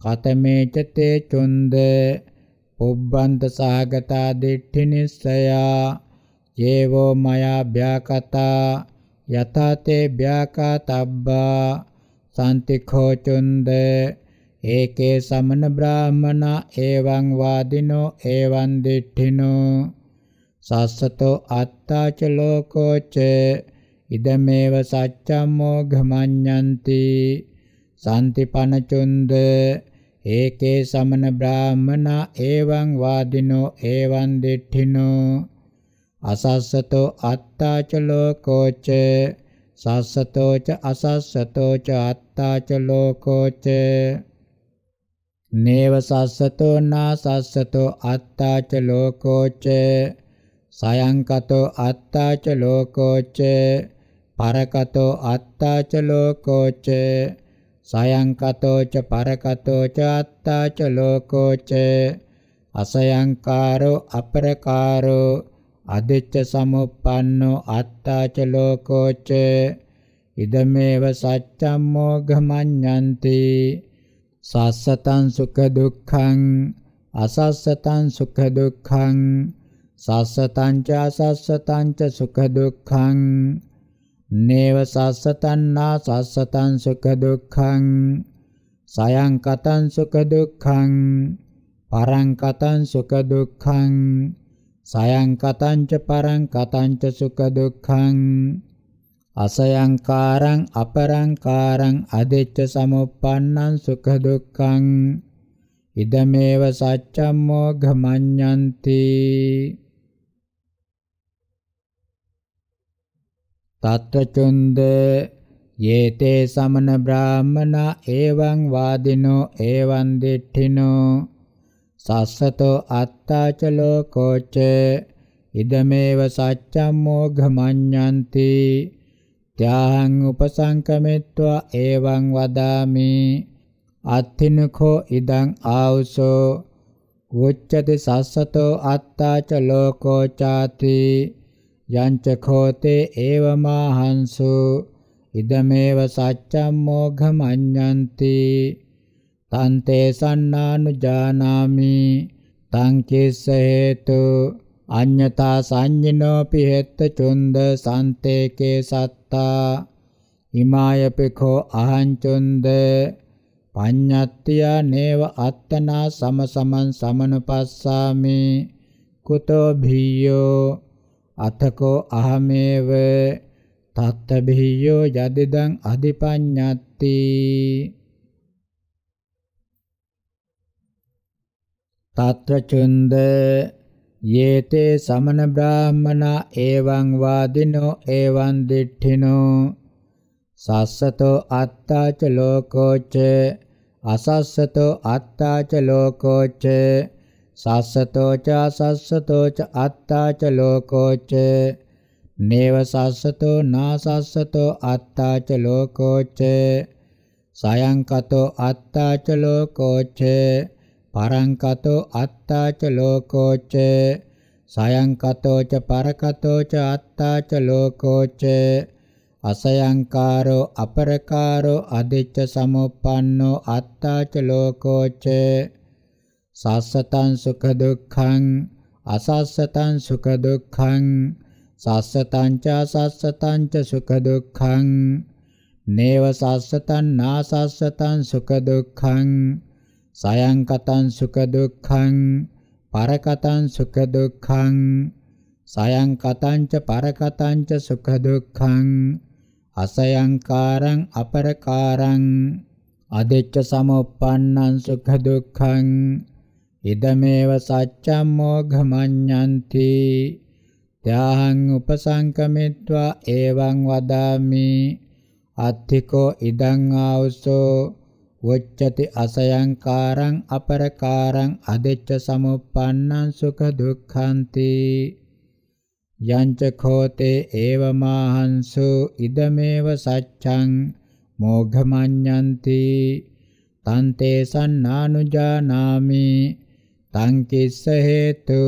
කතමේච තේ චොන්ද පුබ්බන්ත සහගතා දිට්ඨි නිස්සයා යේවෝ මයා භ්‍යාකතා යතතේ භ්‍යාකතබ්බා සම්තිඛෝ චොන්ද ඒකේ සමන බ්‍රාහමනා එවං වාදිනෝ එවං දිඨිනෝ සස්සතෝ අත්තාච ලෝකෝච ඉදමේව සච්චම්මෝ ගමඤ්ඤන්ති සම්තිපන චුන්ද ඒකේ සමන බ්‍රාහමනා එවං වාදිනෝ එවං දිඨිනෝ අසස්සතෝ අත්තාච ලෝකෝච සස්සතෝච අසස්සතෝච අත්තාච ලෝකෝච නේව සස්සතෝ නා සස්සතෝ අත්තාච ලෝකෝච සයංකතෝ අත්තාච ලෝකෝච පරකතෝ අත්තාච ලෝකෝච සයංකතෝ ච පරකතෝ ච අත්තාච ලෝකෝච අසයංකාරෝ අපරකාරෝ අදිච්ච සමුප්පන්නෝ අත්තාච ලෝකෝච ඉදමේව සච්ඡම්මෝඝමඤ්ඤන්ති සස්සතං සුඛ දුක්ඛං අසස්සතං සුඛ දුක්ඛං සස්සතං ච අසස්සතං ච සුඛ දුක්ඛං නේව සස්සතං නා සස්සතං සුඛ දුක්ඛං සයං කතං සුඛ දුක්ඛං පරං කතං සුඛ දුක්ඛං සයං කතං ච පරං කතං ච සුඛ දුක්ඛං අසයංකාරං අපරංකාරං අදෙච්ච සමුප්පන්නං සුඛ දුක්ඛං ඉදමේව සච්ඡම් මොඝමඤ්ඤන්ති තත්ත්වචුන්ද යේතේ සමන බ්‍රාහ්මනා එවං වාදිනෝ එවං දිට්ඨිනෝ සස්සතෝ අත්තාච ලෝකෝච ඉදමේව සච්ඡම් මොඝමඤ්ඤන්ති ත්‍යාහං උපසංකමිත්වා එවං වදාමි අත්ථිනකෝ ඉදං ආවුසෝ වොච්චති සස්සතෝ අත්තාච ලෝකෝ ചാති යංච කෝතේ එවමාහංසු ඉදමේව සච්ඡම් මොඝමඤ්ඤන්ති තන්තේ සන්නානුජානාමි තං කිස්ස හේතු අඤ්ඤතා සංඤිනෝ පිහෙත්ත චුන්ද සන්තේකේ සත්තා හිමායපිඛෝ අහං චුන්ද පඤ්ඤත්ත්‍ය නේව අත්තනා සමසමන් සමනුපස්සාමි කුතෝ භීයෝ අතකෝ අහමේව තත්ත භීයෝ යදිදං අධිපඤ්ඤත්ති තත්‍ර චුන්ද යේතේ සමන බ්‍රාහ්මනා එවං වාදිනෝ එවං දිඨිනෝ සස්සතෝ අත්තාච ලෝකෝච අසස්සතෝ අත්තාච ලෝකෝච සස්සතෝ ච අසස්සතෝ ච අත්තාච ලෝකෝච නේව සස්සතෝ නාසස්සතෝ අත්තාච ලෝකෝච සයං කතෝ අත්තාච ලෝකෝච පරංකතෝ අත්තාච ලෝකෝච සයංකතෝච පරකතෝච අත්තාච ලෝකෝච අසයංකාරෝ අපරකාරෝ අදිච්ච සමුප්පන්නෝ අත්තාච ලෝකෝච සස්සතං සුඛ දුක්ඛං අසස්සතං සුඛ දුක්ඛං සස්සතං ච සස්සතං ච සුඛ දුක්ඛං නේව සස්සතං නාසස්සතං සුඛ දුක්ඛං සයංකතං සුඛ දුක්ඛං පරකතං සුඛ දුක්ඛං සයංකතං ච පරකතං ච සුඛ දුක්ඛං අසයංකාරං අපරකාරං අදෙච්ච සමුප්පන්නං සුඛ දුක්ඛං ඉදමේව සච්ඡම් මොඝමඤ්ඤන්ති ත්‍යාහං උපසංකමිත්වා එවං වදාමි අත්තිකෝ ඉදං ආවසෝ උච්චති අසයන්කාරං අපරකාරං අදෙච්ච සමුප්පන්නං සුඛ දුක්ඛන්ති යංච කෝතේ ඒවමාහංසු ඉදමේව සච්ඡං මෝඝමඤ්ඤන්ති තන්තේ සන්නානුජානාමි තං කිස්ස හේතු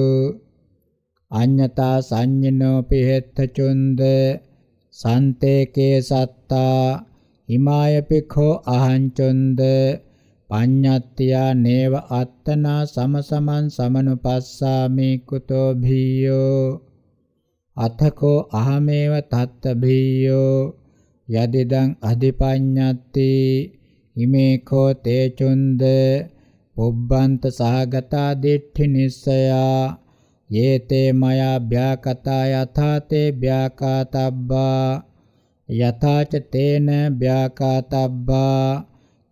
අඤ්ඤතා සංඤිනෝපි හෙත්ත චුන්ද සන්තේ කේ සත්තා හිමායපිඛෝ අහංචොන්ද පඤ්ඤත්තියා නේව අත්තනා සමසමන් සමනුපස්සාමි කුතෝ භීයෝ අතකෝ අහමේව තත්ත භීයෝ යදිදං අධිපඤ්ඤත්ති හිමේකෝ තේචොන්ද පුබ්බන්ත සහගතා දිට්ඨි නිස්සයා යේතේ මයා භ්‍යාකතා යථාතේ භ්‍යාකාතබ්බා යථාච තේන ව්‍යාකාතබ්බා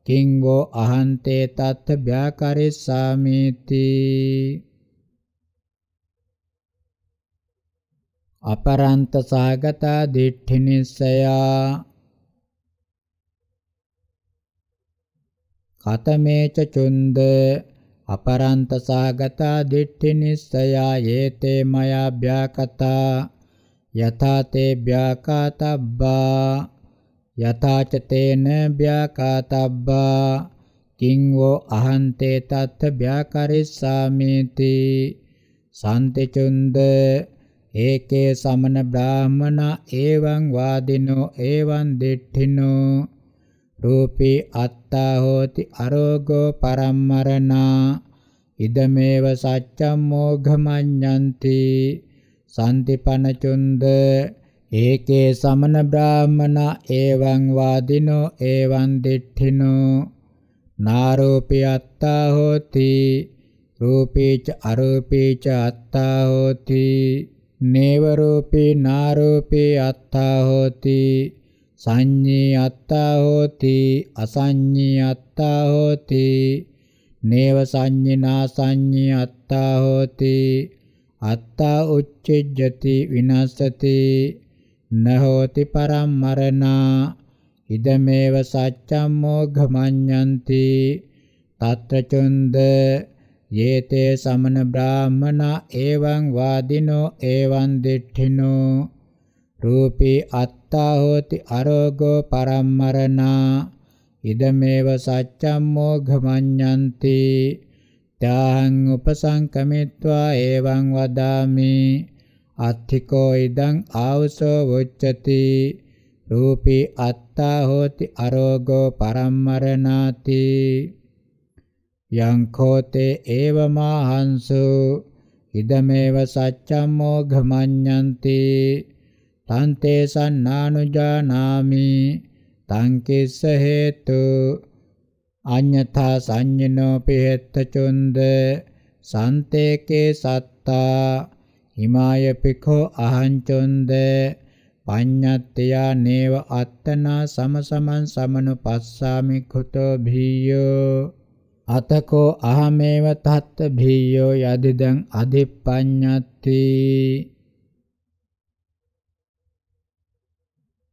කිං වෝ අහන්තේ තත් ව්‍යාකරිස්සාමිති අපරන්ත සාගතා දිට්ඨි නිස්සයා කතමේච චුන්ද අපරන්ත සාගතා දිට්ඨි නිස්සයා යේතේ මයා ව්‍යාකතා යථාතේ ව්‍යාකාතබ්බා යථාච තේන ව්‍යාකාතබ්බා කිං වෝ අහන්තේ තත්ථ ව්‍යාකරිස්සාමේති සම්තිචුන්ද ඒකේ සමන බ්‍රාහමන එවං වාදිනෝ එවං දිට්ඨිනෝ රූපී අත්තා හෝති අරෝගෝ පරම්මරණා ඉදමේව සච්ඡම් මෝඝමඤ්ඤන්ති සම්තිපනචුන්ද ඒකේ සමන බ්‍රාහ්මන එවං වාදිනෝ එවං දිඨිනෝ නාරෝපී අත්තා හෝති රූපීච අරූපීච අත්තා හෝති නේව රූපී නාරූපී අත්තා හෝති සංඤී අත්තා හෝති අසංඤී අත්තා හෝති නේව සංඤී නාසංඤී අත්තා හෝති අත්තා උච්චෙජ්ජති විනස්සති නහෝති පරම් මරණා ඉදමේව සච්ඡම් මොඝමඤ්ඤන්ති తත්‍ර චුන්ද යේතේ සමන බ්‍රාහ්මනා එවං වාදිනෝ එවං දිඨිනෝ රූපී අත්තා හෝති අරෝගෝ පරම් මරණා ඉදමේව සච්ඡම් මොඝමඤ්ඤන්ති ඉත්‍යාහං උපසංකමිත්වා එවං වදාමි අත්ථිකෝ ඉදං ආවසෝ වොච්චති රූපී අත්තා හෝති අරෝගෝ පරම්මරණාති යං කෝතේ ඒවමාහංසු ඉදමේව සච්ඡම් මොඝමඤ්ඤන්ති තන්තේ සන්නානුජානාමි තං කිස්ස හේතු අඤ්ඤතා සංඤිනෝ පිහෙත්ත චුන්ද සන්තේකේ සත්තා හිමාය පිඛෝ අහං චුන්ද පඤ්ඤත්ත්‍යා නේව අත්තනා සමසමන් සමනුපස්සාමි කුතෝ භීයෝ අතකෝ අහමේව තත් භීයෝ යදිදං අධිපඤ්ඤත්ති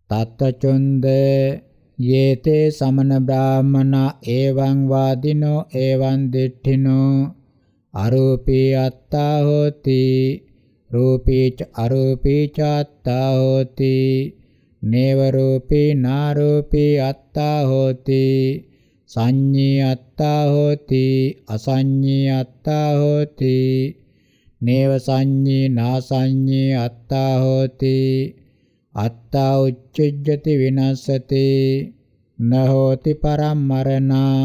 තත්ත චොන්දේ යේතේ සමන බ්‍රාහමනා එවං වාදිනෝ එවං දිට්ඨිනෝ අරූපී අත්තා හෝති රූපීච අරූපී චත්තා හෝති නේව රූපී නාරූපී අත්තා හෝති සංඤී අත්තා හෝති අසංඤී අත්තා හෝති නේව සංඤී නාසංඤී අත්තා හෝති අත්තා උච්චජ්ජති විනස්සති නහෝති පරම්මරණා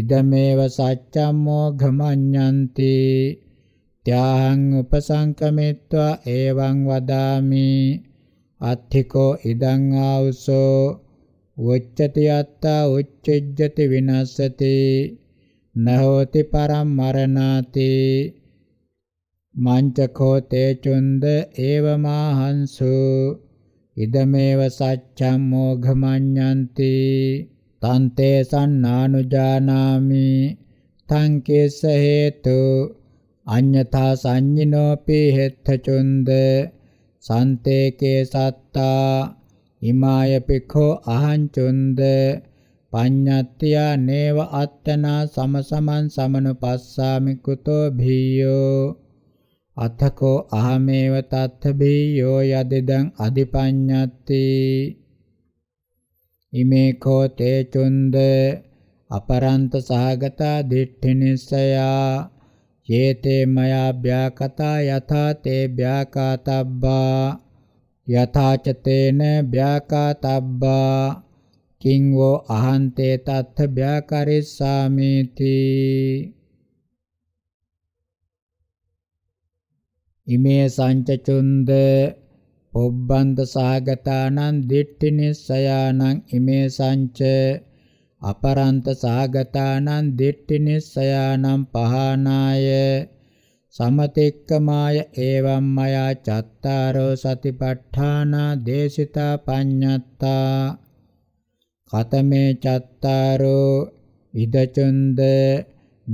ඉදමේව සච්චම්මෝ ඝමඤ්ඤන්ති ත්‍යාං උපසංකමෙත්වා එවං වදාමි අත්ථිකෝ ඉදං ආවුසෝ උච්චති අත්තා උච්චෙජ්ජති විනස්සති නහෝති පරම් මරණාති මංචකෝ තේ චුන්ද ඒවමාහංසු ඉදමේව සච්ඡම් මොඝමඤ්ඤන්ති තන්තේ සන්නානුජානාමි තං කේස හේතු අඤ්ඤතා සංඤිනෝපි හෙත්තචුන්ද සන්තේ කේ සත්තා ඉමාය පිඛෝ අහං චුන්ද පඤ්ඤත්තියා නේව අත්තනා සමසමන් සමනුපස්සාමි කුතෝ භීයෝ අතකෝ අහමේව තත්ථබේ යෝ යදෙදං අධිපඤ්ඤත්ති ඉමේ කෝ තේ චුන්ද අපරන්ත සහගතා දිට්ඨිනිසයා යේතේ මයා භ්‍යාකතා යථා තේ භ්‍යාකාතබ්බා යථා ච තේන භ්‍යාකාතබ්බා කිං වෝ අහන්තේ තත්ථ භ්‍යාකරිස්සාමේති ඉමේ සංචචුන්ද පොබ්බන්ත සාගතානං දිට්ඨිනිස්සයානං ඉමේ සංච අපරන්ත සාගතානං දිට්ඨිනිස්සයානං පහනාය සමතික්කමාය එවම් මයා චත්තාරෝ සතිපට්ඨානා දේශිතා පඤ්ඤත්තා කතමේ චත්තාරෝ ඉදචුන්ද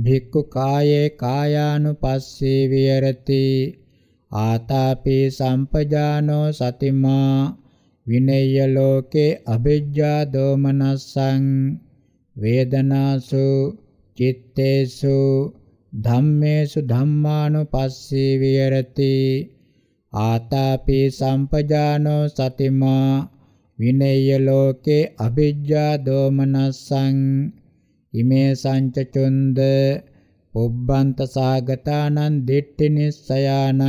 භික්ඛු කායේ කායානුපස්සී විහෙරති ආතාපි සම්පජානෝ සතිමා විනේය ලෝකේ අභිජ්ජා දෝමනස්සං වේදනාසු චitteසු ධම්මේසු ධම්මානුපස්සී විහෙරති ආතාපි සම්පජානෝ සතිමා විනේය ලෝකේ අභිජ්ජා දෝමනස්සං ඉමේ සංචචුන්ද ඔබ්බන්ත සාගතානං දෙට්ඨිනිස්සයානං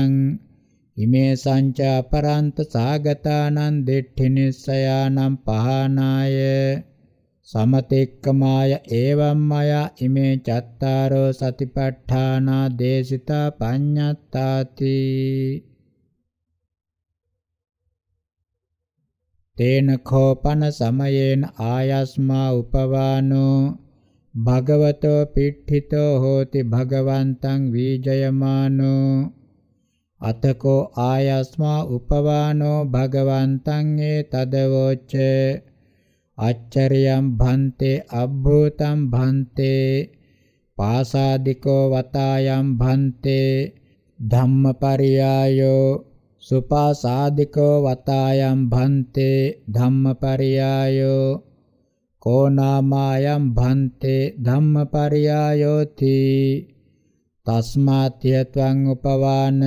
ඉමේ සංචාපරන්ත සාගතානං දෙට්ඨිනිස්සයානං පහනාය සමතෙක්කමාය ඒවම් මයා ඉමේ චත්තාරෝ සතිපට්ඨානා දේශිතා පඤ්ඤත්තාති තේන කෝපන සමයේන ආයස්මා උපවානෝ භගවතෝ පිට්ඨිතෝ හෝති භගවන්තං වීජයමානෝ අතකෝ ආයස්මා උපවානෝ භගවන්තං ඒ තදවෝච්ච අච්චරියම් භන්තේ අබ්බූතම් භන්තේ පාසාදිකෝ වතායම් භන්තේ ධම්මපරියායෝ සුපාසාදිකෝ වතායම් භන්තේ ධම්මපරියායෝ කෝ නාමායම් භන්තේ ධම්මපරියායෝති තස්මාත්‍ය ත්වං උපවාන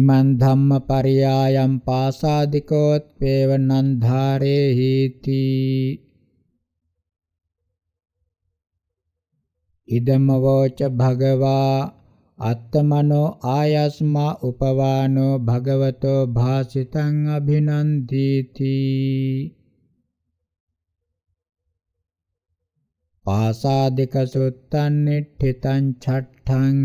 ඉමන් ධම්මපරියායම් පාසාදිකෝත් වේවනං ධාරේ හීති ඉදම වෝච භගවා අත්තමනෝ ආයස්මා උපවානෝ භගවතෝ භාසිතං අභිනන්දීති පාසාදික සුත්තන් නිට්ඨිතං චට්ඨං